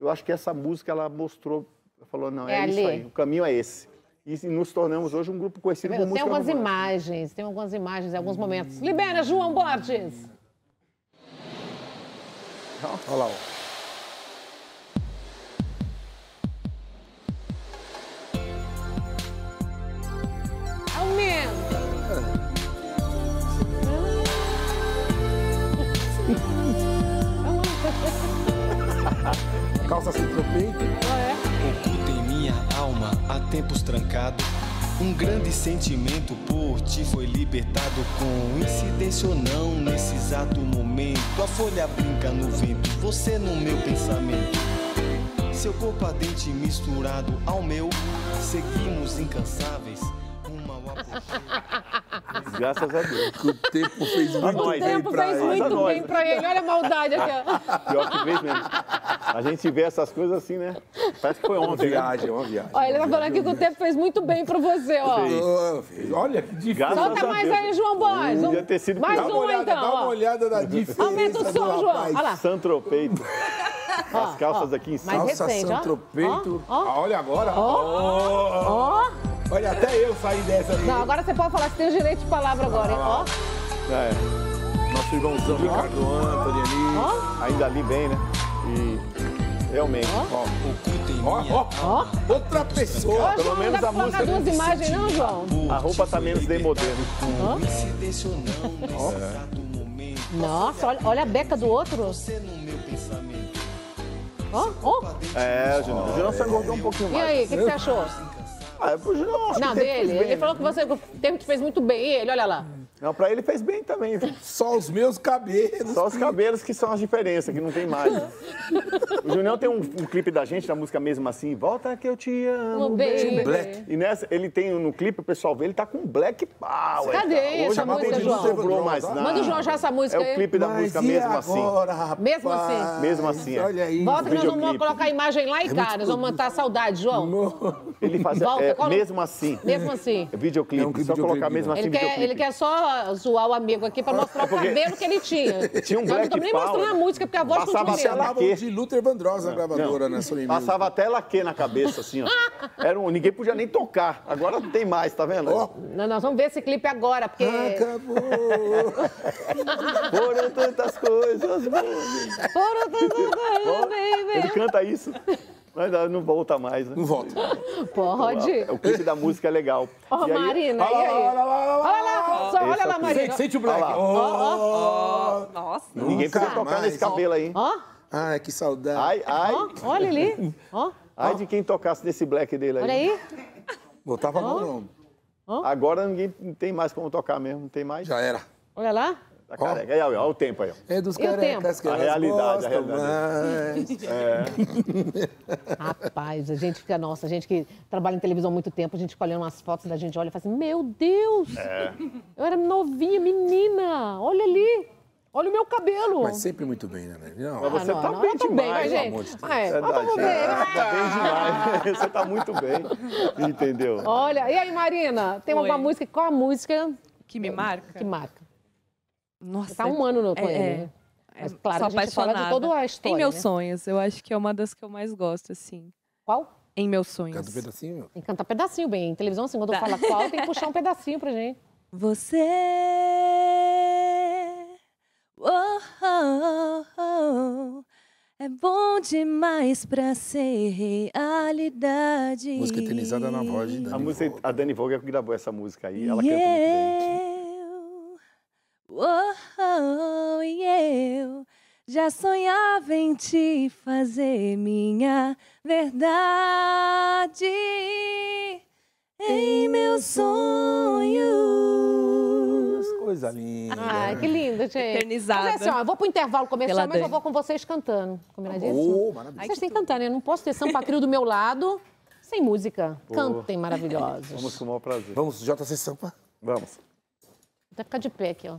[SPEAKER 6] Eu acho que essa música ela mostrou, falou não, é, é isso aí, o caminho é esse. E nos tornamos hoje um grupo conhecido como música Tem algumas romântica.
[SPEAKER 1] imagens, tem algumas imagens, alguns momentos. Libera João Borges.
[SPEAKER 5] Olha lá. Ó.
[SPEAKER 6] calça assim peito. Ah, é? Oculta em minha alma há tempos trancado. Um grande sentimento por ti foi libertado com incidência ou não nesse exato momento. A folha brinca no vento, você no meu pensamento. Seu corpo ardente misturado ao meu, seguimos incansáveis. Uma Graças a Deus. o tempo fez muito nós, bem para ele. O tempo fez muito bem
[SPEAKER 1] para ele. Olha a maldade aqui. Pior que fez mesmo.
[SPEAKER 6] A gente vê essas coisas assim, né? Parece que foi ontem. Né? Uma viagem, né? uma viagem.
[SPEAKER 1] Olha, ele tá falando aqui que o tempo fez muito bem para você, ó.
[SPEAKER 6] Fez. Olha que difícil. Solta mais aí, João Borges. Podia ter sido mais uma olhada, então. Dá uma olhada na diferença Aumenta o som, João. Olha lá. Santropeito. As calças aqui em cima. Calça Santropeito. Ah, olha agora.
[SPEAKER 5] Ó. Ó. Olha, até eu saí dessa Não,
[SPEAKER 1] agora você pode falar, que tem o direito de palavra agora, hein? Ó.
[SPEAKER 3] É.
[SPEAKER 5] Nosso irmãozão
[SPEAKER 6] Ricardo Antônio ali. Ó. Ainda ali bem, né? E realmente. Ó. Ó, ó,
[SPEAKER 5] Outra pessoa. Pelo menos a música. duas imagens, não, João?
[SPEAKER 6] A roupa tá menos demodendo. Coincidência ou não,
[SPEAKER 1] nossa, olha, olha a beca do outro. Ó, ó.
[SPEAKER 6] É, Junão. O Junão só engordou um pouquinho mais. E aí, o que, que você achou? Ah, eu é fugi não. Não, dele. Ele falou
[SPEAKER 1] que você tempo te fez muito bem. Ele, olha lá.
[SPEAKER 6] Não, para ele fez bem também. Só os meus cabelos. Só os cabelos que são as diferenças, que não tem mais. o Junião tem um, um, clipe da gente, da música mesmo assim, Volta que eu te amo, baby. Black. E nessa, ele tem no clipe, o pessoal vê, ele tá com black power. Cadê tá? Hoje essa música, tem, João? Não sobrou mais nada. Manda o João já essa música aí. É o clipe da Mas música mesmo assim. agora,
[SPEAKER 1] assim. Rapaz? Mesmo assim?
[SPEAKER 6] Mesmo assim, é. Olha aí. Volta que nós vamos colocar
[SPEAKER 1] a imagem lá e é nós vamos matar a saudade, João. Ele faz, Volta, é, mesmo
[SPEAKER 6] assim. Mesmo assim. É videoclipe, é um só colocar mesmo né? assim, Ele
[SPEAKER 1] quer só zoar o amigo aqui pra mostrar é porque... o cabelo que ele tinha. tinha um Eu não tô nem mostrando a música, porque a voz Passava até laque.
[SPEAKER 6] de Luther Vandross na gravadora, né, nessa Passava até laque na cabeça, assim, ó. Era um, ninguém podia nem tocar. Agora não tem mais, tá vendo? Oh.
[SPEAKER 1] Não, nós vamos ver esse clipe agora, porque... Acabou.
[SPEAKER 5] Foram
[SPEAKER 6] tantas coisas baby! Foram tantas coisas, baby. Ele canta isso. Mas ah, não volta mais, né? Não volta.
[SPEAKER 1] Pode. Então, o
[SPEAKER 6] clipe da música é legal. Ó, oh, Marina,
[SPEAKER 1] e aí? Olha lá, olha lá, olha lá
[SPEAKER 3] só, olha é lá, Maria. Sente o black. Ó, ó, Nossa. Ninguém precisa tocar nesse
[SPEAKER 6] cabelo aí. Ó. Ai, que saudade. Ai, ai. olha ali. Ai de quem tocasse nesse black dele aí. Olha aí. Botava oh. no nome. Agora ninguém tem mais como tocar mesmo, não tem mais. Já era. Olha lá. Tá careca. Olha, olha o tempo aí.
[SPEAKER 3] É
[SPEAKER 1] dos carecas que a realidade, gostam, a realidade. Mas... É. Rapaz, a gente fica, nossa, a gente que trabalha em televisão há muito tempo, a gente fica olhando umas fotos da gente olha e fala assim, meu Deus! É. Eu era novinha, menina, olha ali! Olha o meu cabelo. Mas
[SPEAKER 6] sempre muito bem, né, velho? Não, mas você tá bem demais, gente. amor tá bem demais. você tá muito bem, entendeu?
[SPEAKER 1] Olha, e aí, Marina, tem Oi. alguma música? Qual a música? Que me marca? Que marca.
[SPEAKER 6] Nossa. Tá um ano no com é, ele, é. né? É, Mas, claro, Sou a gente fala de toda a história. Em meus né? sonhos, eu acho que é uma das que eu mais gosto, assim.
[SPEAKER 1] Qual? Em meus sonhos. Canta um pedacinho? Canta que pedacinho, bem. Em televisão, assim, quando tá. eu falo qual, tem que puxar um pedacinho pra gente. Você.
[SPEAKER 3] Oh,
[SPEAKER 6] oh, oh, oh, é bom demais pra ser realidade. Música eternizada na voz de Dani A, música, a Dani Vogue é que gravou essa música aí. Ela yeah. canta muito bem. É Oh, oh, e eu já sonhava em te fazer minha verdade em meus sonhos. Coisa linda. Ah, que lindo,
[SPEAKER 1] gente. Eternizado. Mas é assim, ó, eu vou pro intervalo começar, Pela mas eu vou com vocês cantando. Combinado isso? Tá oh, maravilha. Vocês têm que cantar, né? Eu não posso ter Sampa Crio do meu lado sem música. Oh. Cantem maravilhosos. Vamos
[SPEAKER 6] com o maior prazer. Vamos, JC Sampa? Vamos. Vou
[SPEAKER 1] até ficar de pé aqui, ó.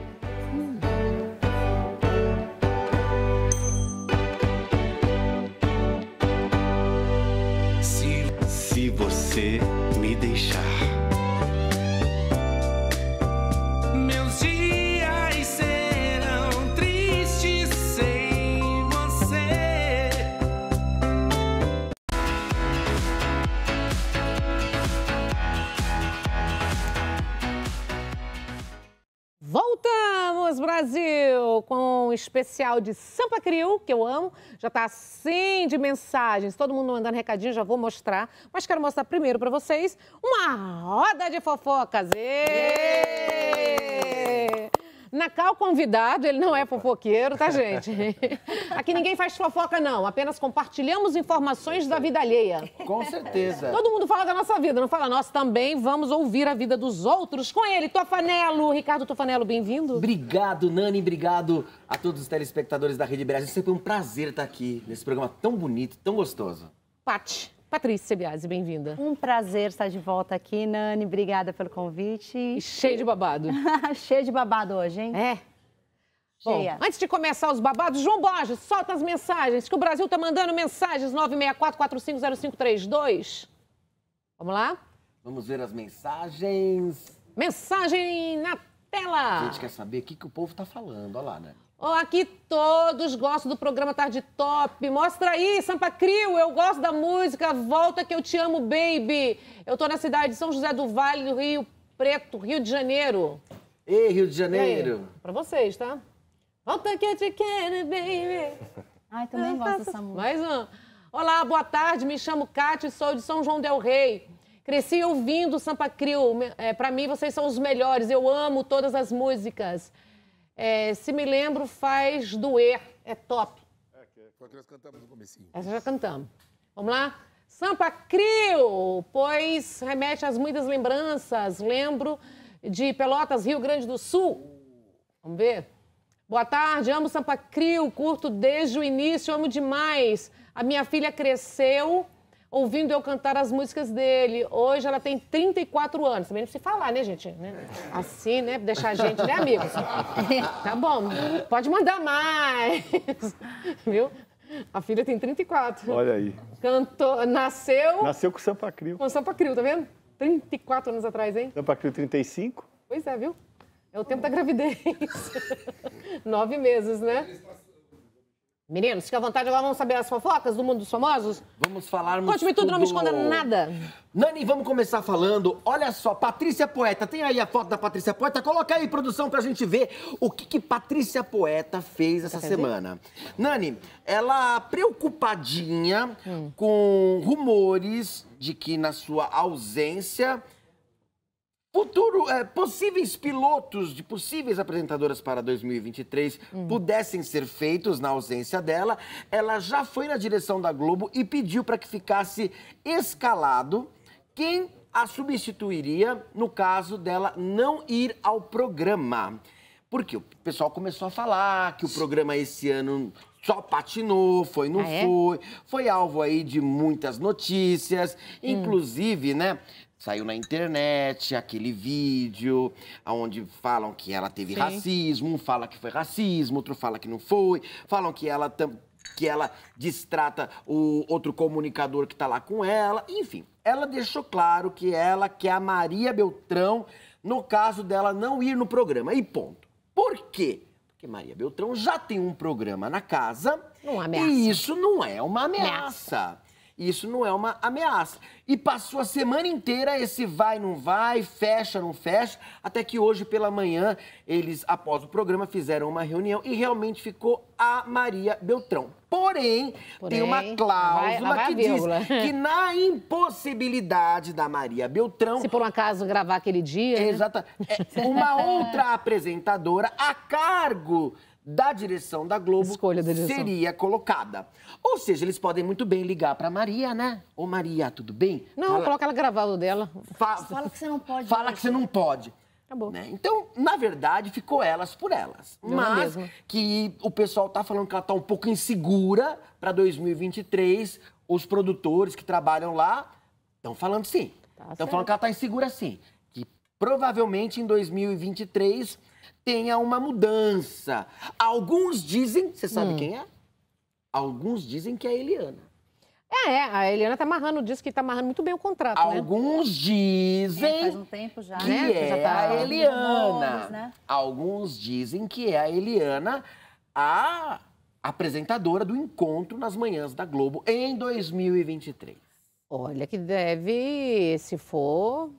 [SPEAKER 1] Voltamos, Brasil, com um especial de Sampa Crio, que eu amo. Já está assim de mensagens, todo mundo mandando recadinho, já vou mostrar. Mas quero mostrar primeiro para vocês uma roda de fofocas. Êêêê! Nacal convidado, ele não é fofoqueiro, tá, gente? Aqui ninguém faz fofoca, não. Apenas compartilhamos informações da vida alheia. Com certeza. Todo mundo fala da nossa vida, não fala nós também. Vamos ouvir a vida dos outros com ele, Tofanelo. Ricardo Tofanelo, bem-vindo.
[SPEAKER 5] Obrigado, Nani. Obrigado a todos os telespectadores da Rede Brasil. Sempre um prazer estar aqui nesse programa tão bonito, tão gostoso.
[SPEAKER 4] Pati. Patrícia Biasi, bem-vinda. Um prazer estar de volta aqui, Nani. Obrigada pelo convite. E cheio de babado. cheio de babado hoje, hein? É.
[SPEAKER 1] Bom, antes de começar os babados, João Borges, solta as mensagens, que o Brasil tá mandando mensagens 964-450532. Vamos lá?
[SPEAKER 5] Vamos ver as mensagens.
[SPEAKER 1] Mensagem na tela! A gente
[SPEAKER 5] quer saber o que, que o povo tá falando, olha lá, né?
[SPEAKER 1] Oh, aqui todos gostam do programa Tarde Top. Mostra aí, Sampa Crio, eu gosto da música. Volta que eu te amo, baby. Eu tô na cidade de São José do Vale, do Rio Preto, Rio de Janeiro.
[SPEAKER 5] Ei, Rio de Janeiro.
[SPEAKER 1] para vocês, tá? Volta que eu te quero, baby. Ai, também gosto dessa música. Mais um. Olá, boa tarde. Me chamo Cátia e sou de São João del Rei. Cresci ouvindo Sampa Crio. É, para mim, vocês são os melhores. Eu amo todas as músicas é, Se Me Lembro Faz Doer. É top.
[SPEAKER 5] É, que é nós cantamos no comecinho.
[SPEAKER 1] Essa já cantamos. Vamos lá? Sampa Crio, pois remete às muitas lembranças. Lembro de Pelotas, Rio Grande do Sul. Vamos ver? Boa tarde, amo Sampa Crio, curto desde o início, amo demais. A minha filha cresceu ouvindo eu cantar as músicas dele. Hoje ela tem 34 anos. Também não precisa falar, né, gente? Né? Assim, né? Deixar a gente, né, amigos? Tá bom, pode mandar mais. Viu? A filha tem 34. Olha aí. Cantou, nasceu.
[SPEAKER 6] Nasceu com Sampa Crio.
[SPEAKER 1] Com Sampa Crio, tá vendo? 34 anos atrás, hein?
[SPEAKER 6] Sampa Crio 35?
[SPEAKER 1] Pois é, viu? É o tempo da gravidez. Nove meses, né? Meninos, fica à vontade, agora vamos saber as fofocas do mundo
[SPEAKER 5] dos famosos? Vamos falar. Conte-me tudo, tudo, não me esconda nada. Nani, vamos começar falando. Olha só, Patrícia Poeta, tem aí a foto da Patrícia Poeta? Coloca aí, produção, pra gente ver o que, que Patrícia Poeta fez essa semana. Nani, ela preocupadinha hum. com rumores de que na sua ausência futuro, é, possíveis pilotos de possíveis apresentadoras para 2023 hum. pudessem ser feitos na ausência dela, ela já foi na direção da Globo e pediu para que ficasse escalado quem a substituiria no caso dela não ir ao programa. Porque o pessoal começou a falar que o programa esse ano só patinou, foi, não ah, é? foi. Foi alvo aí de muitas notícias. Hum. Inclusive, né, Saiu na internet aquele vídeo onde falam que ela teve Sim. racismo, um fala que foi racismo, outro fala que não foi, falam que ela que ela distrata o outro comunicador que está lá com ela, enfim. Ela deixou claro que ela quer a Maria Beltrão no caso dela não ir no programa. E ponto. Por quê? Porque Maria Beltrão já tem um programa na casa. Não ameaça. E isso não é uma ameaça. ameaça. Isso não é uma ameaça. E passou a semana inteira esse vai, não vai, fecha, não fecha, até que hoje pela manhã eles, após o programa, fizeram uma reunião e realmente ficou a Maria Beltrão. Porém, Porém tem uma cláusula vai, vai que diz que na impossibilidade da Maria Beltrão... Se por um acaso gravar aquele dia... Né? Exata. Né? Uma outra apresentadora a cargo da direção da Globo Escolha da direção. seria colocada. Ou seja, eles podem muito bem ligar para Maria, né? Ô Maria, tudo bem? Não, fala... coloca ela gravado dela. Fa... Fala que você não pode. Fala que você não pode. Acabou. Né? Então, na verdade, ficou elas por elas. Não Mas que o pessoal tá falando que ela tá um pouco insegura para 2023. Os produtores que trabalham lá estão falando sim. Estão tá falando que ela tá insegura sim. Que provavelmente em 2023 tenha uma mudança. Alguns dizem, você sabe hum. quem é? Alguns dizem que é a Eliana.
[SPEAKER 1] É, é, a Eliana tá amarrando, diz que tá amarrando muito bem o contrato, né?
[SPEAKER 5] Alguns né? dizem é,
[SPEAKER 4] faz um tempo já, que né? é, tá a Eliana. né?
[SPEAKER 5] Alguns dizem que é a Eliana a apresentadora do Encontro nas Manhãs da Globo em 2023. Olha que deve, se for,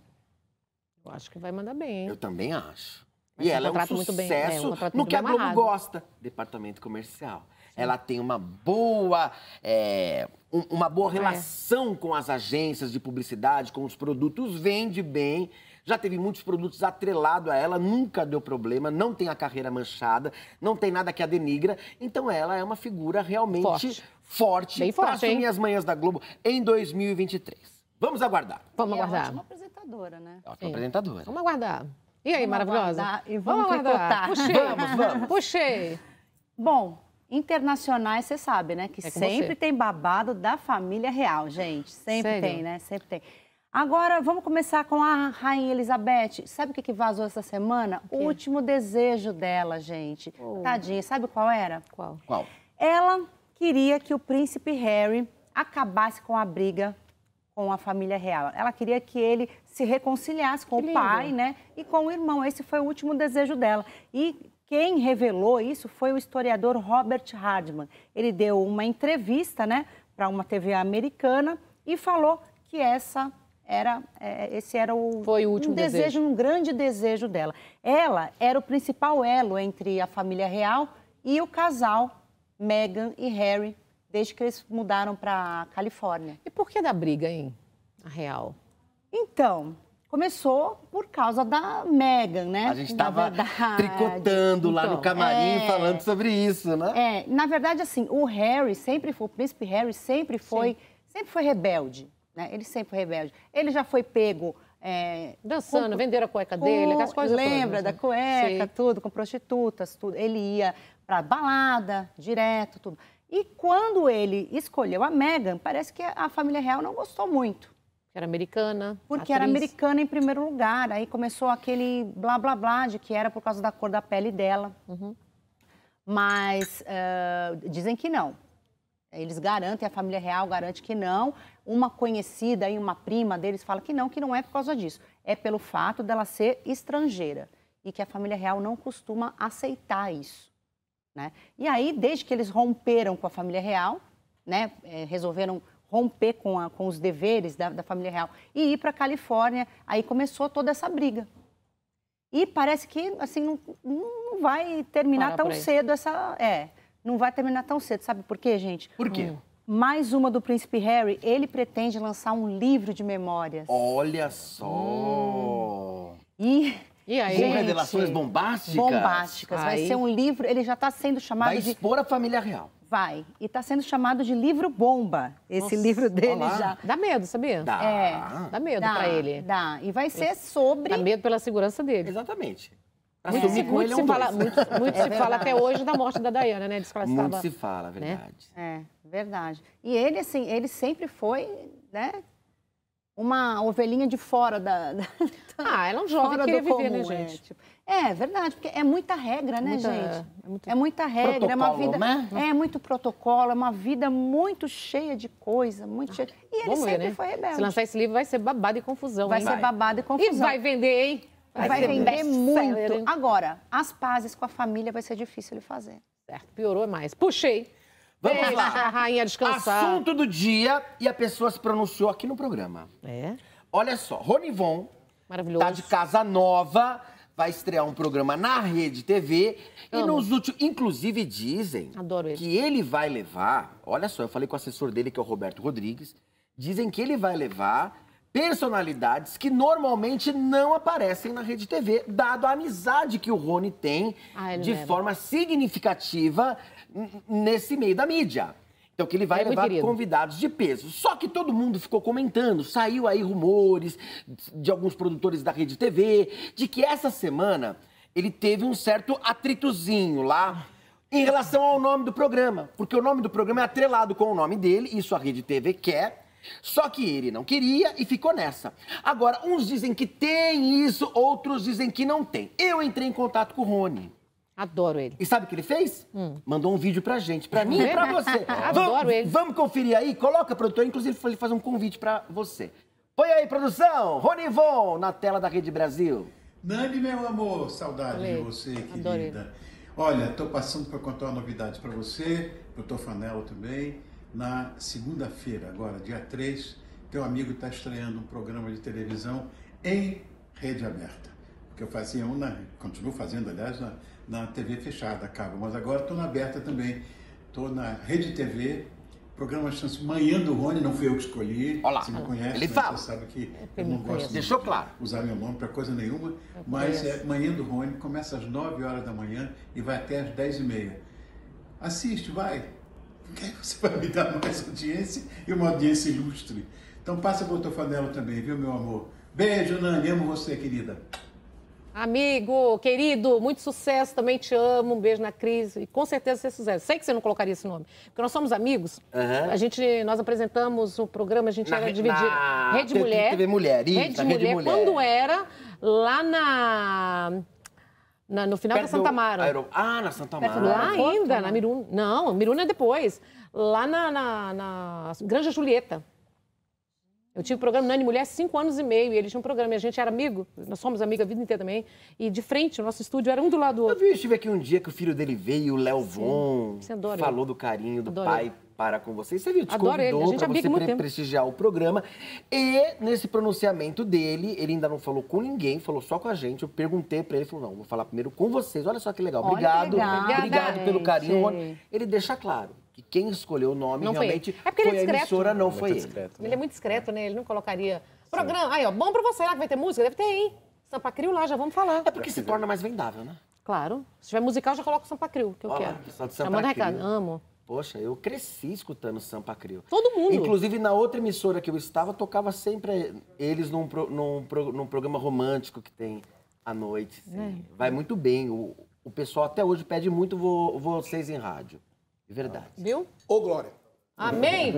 [SPEAKER 5] eu acho que vai mandar bem, hein? Eu também acho e ela é um sucesso bem, é, um no que a Globo amarrado. gosta, departamento comercial. Sim. Ela tem uma boa, é, um, uma boa é. relação é. com as agências de publicidade, com os produtos, vende bem. Já teve muitos produtos atrelados a ela, nunca deu problema, não tem a carreira manchada, não tem nada que a denigra. Então ela é uma figura realmente forte, forte para assumir as manhãs da Globo em 2023. Vamos aguardar. Vamos aguardar. É uma
[SPEAKER 4] apresentadora,
[SPEAKER 1] né?
[SPEAKER 5] uma apresentadora. Vamos
[SPEAKER 4] aguardar. E aí, vamos maravilhosa? e vamos, vamos Puxei.
[SPEAKER 5] Vamos, vamos.
[SPEAKER 4] Puxei. Bom, internacionais, você sabe, né? Que é sempre você. tem babado da família real, gente. Sempre Sério? tem, né? Sempre tem. Agora, vamos começar com a Rainha Elizabeth. Sabe o que, que vazou essa semana? O, o último desejo dela, gente. Oh. Tadinha, sabe qual era? Qual? Qual? Ela queria que o príncipe Harry acabasse com a briga com a família real. Ela queria que ele se reconciliasse com que o lindo. pai, né? E com o irmão. Esse foi o último desejo dela. E quem revelou isso foi o historiador Robert Hardman. Ele deu uma entrevista, né, para uma TV americana e falou que essa era é, esse era o, Foi o último um desejo, desejo, um grande desejo dela. Ela era o principal elo entre a família real e o casal Meghan e Harry, desde que eles mudaram para a Califórnia. E por que da briga, hein? A real. Então, começou por causa da Megan, né? A gente estava
[SPEAKER 5] tricotando então, lá no então, camarim é... falando sobre isso, né?
[SPEAKER 4] É, na verdade, assim, o Harry sempre foi, o príncipe Harry sempre foi, Sim. sempre foi rebelde, né? Ele sempre foi rebelde. Ele já foi pego é, dançando, com, a cueca dele, com, as coisas Lembra todas, assim. da cueca, Sim. tudo, com prostitutas, tudo. Ele ia para balada, direto, tudo. E quando ele escolheu a Meghan, parece que a família real não gostou muito. Era americana. Porque atriz. era americana em primeiro lugar. Aí começou aquele blá blá blá de que era por causa da cor da pele dela. Uhum. Mas uh, dizem que não. Eles garantem, a família real garante que não. Uma conhecida e uma prima deles fala que não, que não é por causa disso. É pelo fato dela ser estrangeira e que a família real não costuma aceitar isso. Né? E aí, desde que eles romperam com a família real, né, eh, resolveram romper com, a, com os deveres da, da família real e ir para a Califórnia. Aí começou toda essa briga. E parece que assim não, não vai terminar Para tão cedo essa. É, não vai terminar tão cedo. Sabe por quê, gente? Por quê? Hum. Mais uma do príncipe Harry, ele pretende lançar um livro de memórias.
[SPEAKER 5] Olha só! Hum.
[SPEAKER 4] E. E aí, Com revelações bombásticas? Bombásticas. Aí. Vai ser um livro, ele já está sendo chamado. Vai expor de... a família real. Vai. E está sendo chamado de livro bomba, esse Nossa, livro dele olá. já. Dá medo, sabia? Dá. É. Dá medo para ele. Dá. E vai ser
[SPEAKER 1] sobre. Dá medo pela segurança dele. Exatamente.
[SPEAKER 4] muito se, é muito, é um fala, muito, muito é se fala até hoje da morte da Dayana, né? Diz que ela muito estava, se
[SPEAKER 5] fala, né? verdade.
[SPEAKER 4] Né? É, verdade. E ele, assim, ele sempre foi, né? uma ovelhinha de fora da. da ah, ela é um jovem que queria viver, né, comum, né, gente? É, é, verdade, porque é muita regra, né, muita, gente? É, é muito... é, muita regra, protocolo, é uma vida. Né? É muito protocolo, é uma vida muito cheia de coisa, muito cheia. E ele Vamos sempre ver, né? foi rebelde. Se lançar esse livro, vai ser babado e confusão. Vai, vai. ser babado e confusão. E vai vender, hein? Vai, vai vender muito. Agora, as pazes com a família vai ser difícil ele fazer. Certo,
[SPEAKER 1] piorou mais. Puxei.
[SPEAKER 5] Vamos Deixa é. lá. a
[SPEAKER 1] rainha descansar. Assunto
[SPEAKER 5] do dia e a pessoa se pronunciou aqui no programa. É? Olha só, Ronivon tá Maravilhoso. tá de casa nova, vai estrear um programa na Rede TV e nos últimos, inclusive dizem ele. que ele vai levar, olha só, eu falei com o assessor dele que é o Roberto Rodrigues, dizem que ele vai levar personalidades que normalmente não aparecem na Rede TV, dado a amizade que o Rony tem ah, de leva. forma significativa nesse meio da mídia. Então, que ele vai é levar convidados de peso. Só que todo mundo ficou comentando, saiu aí rumores de alguns produtores da Rede TV, de que essa semana ele teve um certo atritozinho lá em relação ao nome do programa. Porque o nome do programa é atrelado com o nome dele, isso a Rede TV quer. Só que ele não queria e ficou nessa. Agora, uns dizem que tem isso, outros dizem que não tem. Eu entrei em contato com o Rony. Adoro ele. E sabe o que ele fez? Hum. Mandou um vídeo pra gente, pra mim e pra você. Adoro ele. Vamos conferir aí? Coloca, produtor. Inclusive, ele faz um convite pra você. Põe aí, produção. Von, na tela da Rede Brasil. Nani, meu amor, saudade de você, querida. Adorei. Olha,
[SPEAKER 6] tô passando pra contar uma novidade para você, Pro Tofanello também. Na segunda-feira, agora, dia 3, teu amigo está estreando um programa de televisão em rede aberta. Porque eu fazia um, na, continuo fazendo, aliás, na, na TV fechada, acaba. mas agora estou na aberta também. Estou na Rede TV, programa Chance Manhã do Rony, não fui eu que escolhi. Olá. Você me conhece, Ele né, fala. você sabe que é, eu, eu não gosto de claro. usar meu nome para coisa nenhuma, eu mas conheço. é Manhã do Rony começa às 9 horas da manhã e vai até às 10 e meia. Assiste, vai. Porque aí você vai me dar mais audiência e uma audiência ilustre. Então passa botofanelo também, viu, meu amor? Beijo, Nani. Amo você, querida.
[SPEAKER 1] Amigo, querido, muito sucesso, também te amo, um beijo na crise E com certeza você sucesso. Sei que você não colocaria esse nome, porque nós somos amigos. Uhum. A gente, nós apresentamos o programa, a gente na, era dividido. Na... Rede Mulher. TV Mulher, isso, Rede, Mulher, Rede Mulher, quando era lá na... na no final Perto da Santa Mara.
[SPEAKER 5] Ah, na Santa Mara. Lá
[SPEAKER 1] ainda, né? na Miruna. Não, Miruna é depois. Lá na, na, na Granja Julieta. Eu tive programa Nani Mulher cinco anos e meio, e ele tinha um programa, e a gente era amigo, nós somos amigos a vida inteira também, e de frente, o nosso estúdio era
[SPEAKER 5] um do lado do outro. Eu vi, eu estive aqui um dia que o filho dele veio, o Léo Von, falou do carinho do adoro pai para com você. Você viu, te adoro convidou para é você pre prestigiar o programa. E nesse pronunciamento dele, ele ainda não falou com ninguém, falou só com a gente. Eu perguntei para ele, ele falou, não, vou falar primeiro com vocês. Olha só que legal, obrigado, legal. obrigado Obrigada, pelo carinho. Gente. Ele deixa claro, que quem escolheu o nome não realmente é foi, é, é foi é a emissora, não foi ele. Né? Ele
[SPEAKER 1] é muito discreto, né? Ele não colocaria... Programa, aí ó, bom pra você lá que vai ter música, deve ter, hein? Sampa Crio lá, já vamos falar. É porque se torna mais vendável, né? Claro. Se tiver musical, já coloco o Sampa
[SPEAKER 2] Crio, que eu Olá, quero. Só de Sampa recado, amo.
[SPEAKER 5] Poxa, eu cresci escutando Sampa Crio. Todo mundo. Inclusive, na outra emissora que eu estava, tocava sempre eles num, pro, num, pro, num programa romântico que tem à noite. Assim. É. Vai muito bem. O, o pessoal até hoje pede muito vo, vocês em rádio verdade. Ah, viu? Ô, Glória. Amém?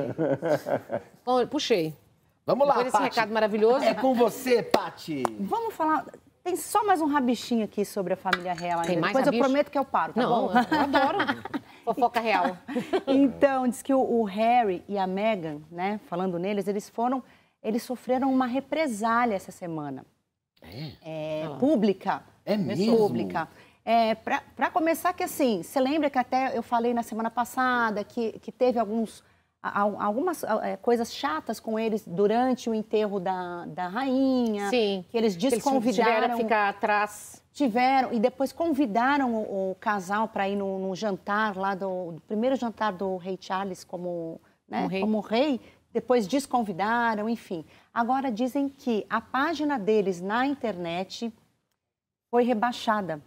[SPEAKER 5] Bom, puxei. Vamos lá, esse recado maravilhoso. É com você, Pati.
[SPEAKER 4] Vamos falar... Tem só mais um rabichinho aqui sobre a família real. Ainda. Tem mais Depois rabicho? eu prometo que eu paro, tá Não, bom? eu adoro. Fofoca real. então, diz que o, o Harry e a Meghan, né, falando neles, eles foram... Eles sofreram uma represália essa semana. É? é ah. Pública. É, é mesmo? Pública. É, Para começar, que assim, você lembra que até eu falei na semana passada que, que teve alguns, algumas é, coisas chatas com eles durante o enterro da, da rainha. Sim. Que eles desconvidaram. Eles tiveram ficar atrás. Tiveram, e depois convidaram o, o casal para ir no, no, jantar lá do, do, primeiro jantar do rei Charles como, né, um rei. como rei. Depois desconvidaram, enfim. Agora dizem que a página deles na internet foi rebaixada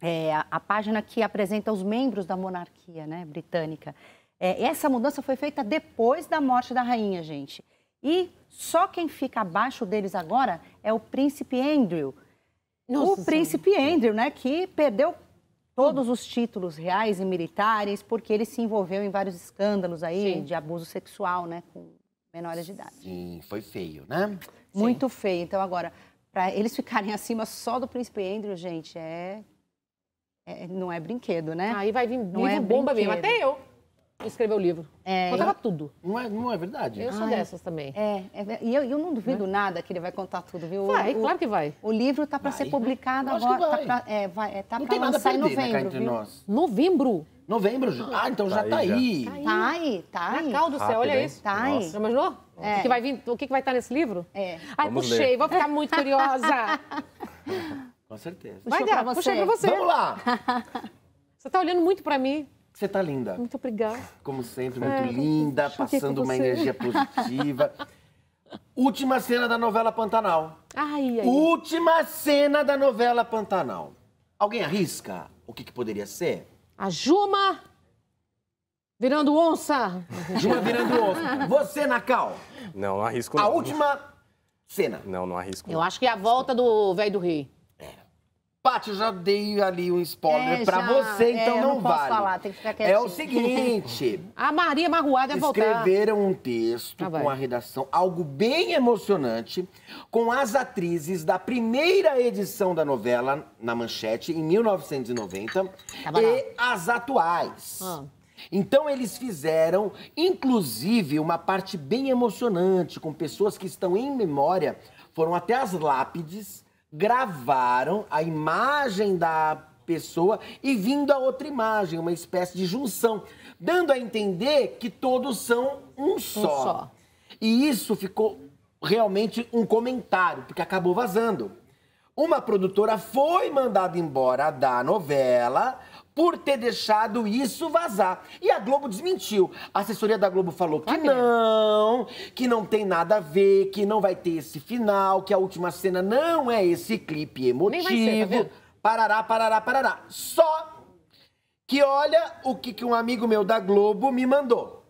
[SPEAKER 4] é, a, página que apresenta os membros da monarquia né, britânica. É, essa mudança foi feita depois da morte da rainha, gente. E só quem fica abaixo deles agora é o príncipe Andrew. Nossa, o príncipe sim. Andrew, né, que perdeu todos os títulos reais e militares porque ele se envolveu em vários escândalos aí sim. de abuso sexual, né, com menores de idade.
[SPEAKER 5] Sim, foi feio, né?
[SPEAKER 4] Muito sim. feio. Então agora, para eles ficarem acima só do príncipe Andrew, gente, é é, é, não é brinquedo, né? Aí vai vir não é livro é bomba brinquedo. mesmo. Até eu
[SPEAKER 1] escreveu o livro. É, Contava eu... tudo. Não é, não é
[SPEAKER 4] verdade. Eu sou dessas também. É, é e eu, eu não duvido é? nada que ele vai contar tudo, viu? Vai, o, claro que vai. O livro está para ser publicado Acho agora. Tá vai. Tá pra, é, vai, é, tá não tem nada em né, novembro. Né, nós.
[SPEAKER 5] Novembro? Novembro? Ah, então tá já tá, tá aí. Tá aí.
[SPEAKER 4] Tá aí, tá aí. do céu, olha isso.
[SPEAKER 1] Tá aí. Você imaginou? O que vai vir, o que vai estar nesse livro? É. Ai, Vamos puxei, ler. vou ficar muito curiosa.
[SPEAKER 5] Com certeza. Vai dar, pra puxei pra você. Vamos lá!
[SPEAKER 1] você tá olhando muito pra mim.
[SPEAKER 5] Você tá linda.
[SPEAKER 1] Muito obrigada.
[SPEAKER 5] Como sempre, muito é, linda, passando uma energia positiva. Última cena da novela Pantanal. Ai, ai. Última cena da novela Pantanal. Alguém arrisca o que, que poderia ser? A Juma virando onça. Juma virando onça. Você, Nacal. Não, não arrisco. A não. última cena. Não, não arrisco. Eu acho que é a volta do velho do rei. Paty, eu já dei ali um spoiler é, pra já, você, então é, não, não vale. Falar,
[SPEAKER 1] é o seguinte. a Maria Marruada é voltar.
[SPEAKER 5] Escreveram um texto ah, com a redação, algo bem emocionante, com as atrizes da primeira edição da novela, na manchete, em 1990, e as atuais. Ah. Então eles fizeram, inclusive, uma parte bem emocionante, com pessoas que estão em memória, foram até as lápides gravaram a imagem da pessoa e vindo a outra imagem, uma espécie de junção, dando a entender que todos são um só. Um só. E isso ficou realmente um comentário, porque acabou vazando. Uma produtora foi mandada embora da novela, por ter deixado isso vazar. E a Globo desmentiu. A assessoria da Globo falou que não, que não tem nada a ver, que não vai ter esse final, que a última cena não é esse clipe emotivo. Nem vai ser, tá parará, parará, parará. Só que olha o que, que um amigo meu da Globo me mandou.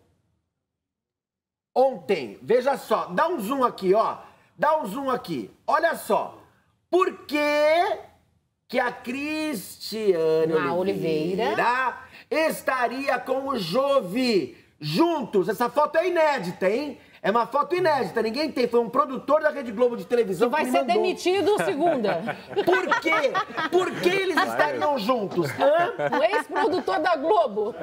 [SPEAKER 5] Ontem, veja só, dá um zoom aqui, ó. Dá um zoom aqui. Olha só. Por que que a Cristiane Na Oliveira, Oliveira estaria com o Jovi juntos. Essa foto é inédita, hein? É uma foto inédita, ninguém tem. Foi um produtor da Rede Globo de televisão. Que vai que ser demitido segunda. Por quê? Por que eles estariam juntos? Hã? O ex-produtor da Globo.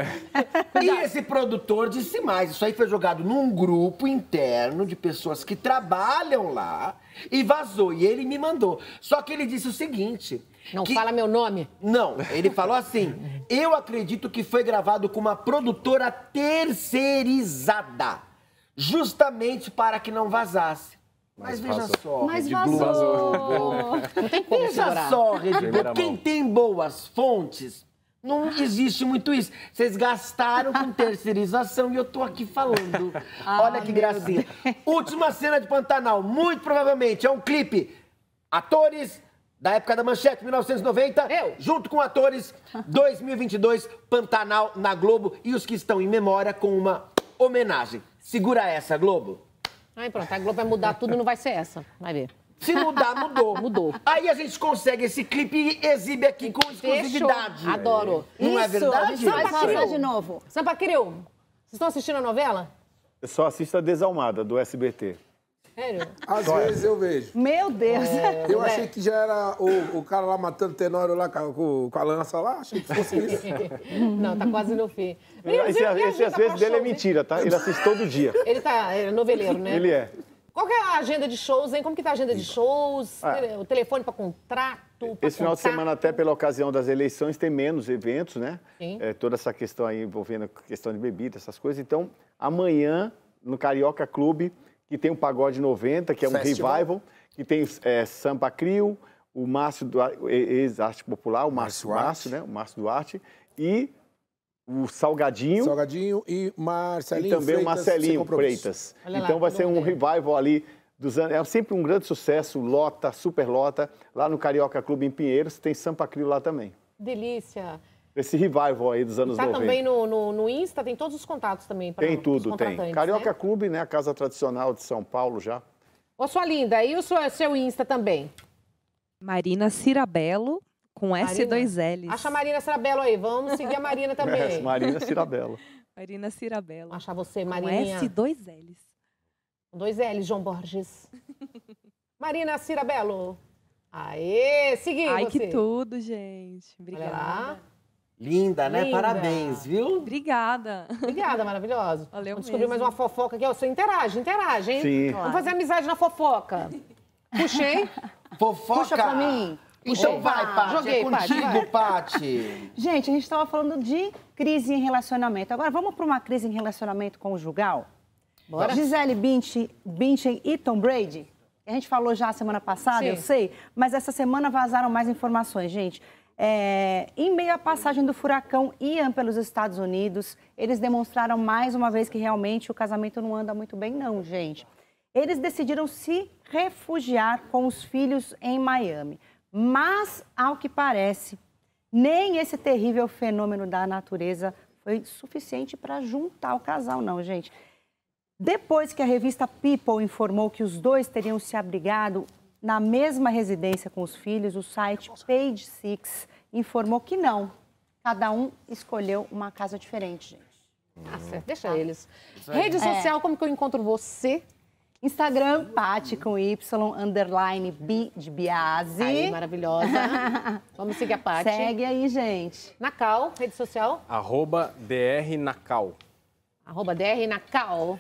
[SPEAKER 5] E esse produtor disse mais: isso aí foi jogado num grupo interno de pessoas que trabalham lá e vazou. E ele me mandou. Só que ele disse o seguinte. Não que... fala meu nome? Não, ele falou assim: eu acredito que foi gravado com uma produtora terceirizada, justamente para que não vazasse.
[SPEAKER 3] Mas, Mas veja só. Mas
[SPEAKER 5] vazou. Não tem como veja só, Red Bull. Quem tem boas fontes, não existe muito isso. Vocês gastaram com terceirização e eu tô aqui falando. Olha que gracinha. Última cena de Pantanal. Muito provavelmente é um clipe. Atores, da época da Manchete, 1990, eu. junto com atores 2022, Pantanal na Globo e os que estão em memória com uma homenagem. Segura essa, Globo.
[SPEAKER 1] Aí pronto, a Globo vai mudar tudo, não vai ser essa. Vai ver. Se mudar,
[SPEAKER 5] mudou. Mudou. Aí a gente consegue esse clipe e exibe aqui com exclusividade. Fechou. Adoro. Não é Isso. é verdade? Sampa Criou de novo. Sampa Criou, vocês estão assistindo a novela?
[SPEAKER 6] Eu só assisto a Desalmada, do SBT.
[SPEAKER 4] Sério? Às é.
[SPEAKER 5] vezes é. eu vejo.
[SPEAKER 4] Meu Deus. É. Eu é. achei
[SPEAKER 5] que já era o, o cara lá matando Tenório lá com, com a lança lá. Achei que fosse isso.
[SPEAKER 1] Não, tá quase no fim. Meu,
[SPEAKER 5] esse, esse às tá vezes dele é né?
[SPEAKER 6] mentira, tá? Ele assiste todo dia.
[SPEAKER 1] Ele tá é noveleiro, né? Ele é. Qual é a agenda de shows, hein? Como que tá a agenda de shows? Ah. O telefone para contrato? Pra Esse final de semana,
[SPEAKER 6] até pela ocasião das eleições, tem menos eventos, né? Sim. É, toda essa questão aí envolvendo a questão de bebida, essas coisas. Então, amanhã, no Carioca Clube, que tem o Pagode 90, que é um Festival. revival, que tem é, Sampa Crio, o Márcio Duarte, ex-arte popular, o Márcio, Márcio, Márcio, né? O Márcio Duarte. E o Salgadinho. Salgadinho e Marcelinho E também Freitas, o Marcelinho Freitas. então vai ser um revival ali dos anos. É sempre um grande sucesso, lota, super lota. Lá no Carioca Clube em Pinheiros, tem Sampa Crio lá também.
[SPEAKER 1] Delícia!
[SPEAKER 6] Esse revival aí dos anos tá 90. Está também
[SPEAKER 1] no, no, no, Insta, tem todos os contatos também para Tem tudo, tem. Carioca né?
[SPEAKER 6] Clube, né? A casa tradicional de São Paulo já.
[SPEAKER 1] Ô, sua linda, e o seu, seu Insta também?
[SPEAKER 4] Marina Cirabelo, com S2L.
[SPEAKER 1] Acha a Marina Cirabelo aí, vamos seguir a Marina também. É, Marina Cirabelo. Marina Cirabelo. Acha você, Marina? Com S2Ls. Dois L's, João Borges. Marina Cirabelo.
[SPEAKER 5] Aê, seguindo Ai, você. que tudo,
[SPEAKER 1] gente. Obrigada.
[SPEAKER 5] Linda, né? Linda. Parabéns, viu?
[SPEAKER 1] Obrigada. Obrigada, maravilhosa. Valeu Vamos descobrir mais uma fofoca aqui. você interage, interage, hein? Sim. Claro. Vamos fazer amizade na fofoca. Puxei.
[SPEAKER 5] fofoca. Puxa pra mim. Então vai, Paty. É Joguei, é contigo, Paty.
[SPEAKER 4] gente, a gente estava falando de crise em relacionamento. Agora, vamos para uma crise em relacionamento conjugal? Bora. Gisele Bündchen, e Tom Brady. A gente falou já semana passada, Sim. eu sei, mas essa semana vazaram mais informações, gente. É, em meio à passagem do furacão Ian pelos Estados Unidos, eles demonstraram mais uma vez que realmente o casamento não anda muito bem, não, gente. Eles decidiram se refugiar com os filhos em Miami. Mas, ao que parece, nem esse terrível fenômeno da natureza foi suficiente para juntar o casal, não, gente. Depois que a revista People informou que os dois teriam se abrigado na mesma residência com os filhos, o site Page Six informou que não. Cada um escolheu uma casa diferente, gente.
[SPEAKER 1] Ah, certo. Uhum. Deixa tá. eles. Rede é. social, é.
[SPEAKER 4] como que eu encontro você? Instagram, Pati com Y, underline B de Biase. Aí, maravilhosa. Vamos seguir a Pati. Segue aí, gente. Nacal, rede social?
[SPEAKER 3] Arroba DR Nacal.
[SPEAKER 1] Arroba DR Nacal.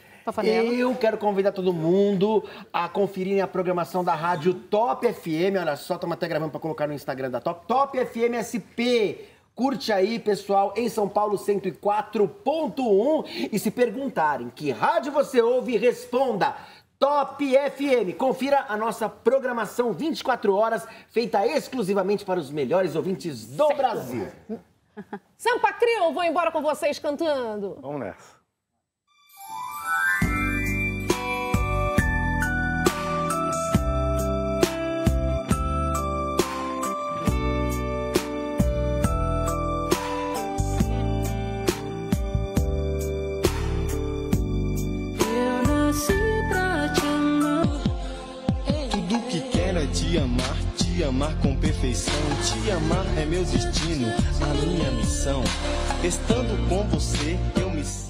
[SPEAKER 5] Eu quero convidar todo mundo a conferirem a programação da rádio Top FM. Olha só, estamos até gravando para colocar no Instagram da Top. Top FM SP. Curte aí, pessoal, em São Paulo 104.1. E se perguntarem que rádio você ouve, responda. Top FM. Confira a nossa programação 24 horas, feita exclusivamente para os melhores ouvintes do certo. Brasil.
[SPEAKER 1] Sampa Crio, vou embora com vocês cantando. Vamos
[SPEAKER 5] nessa.
[SPEAKER 6] te amar com perfeição. Te amar é meu destino, a minha missão. Estando com você, eu me sinto.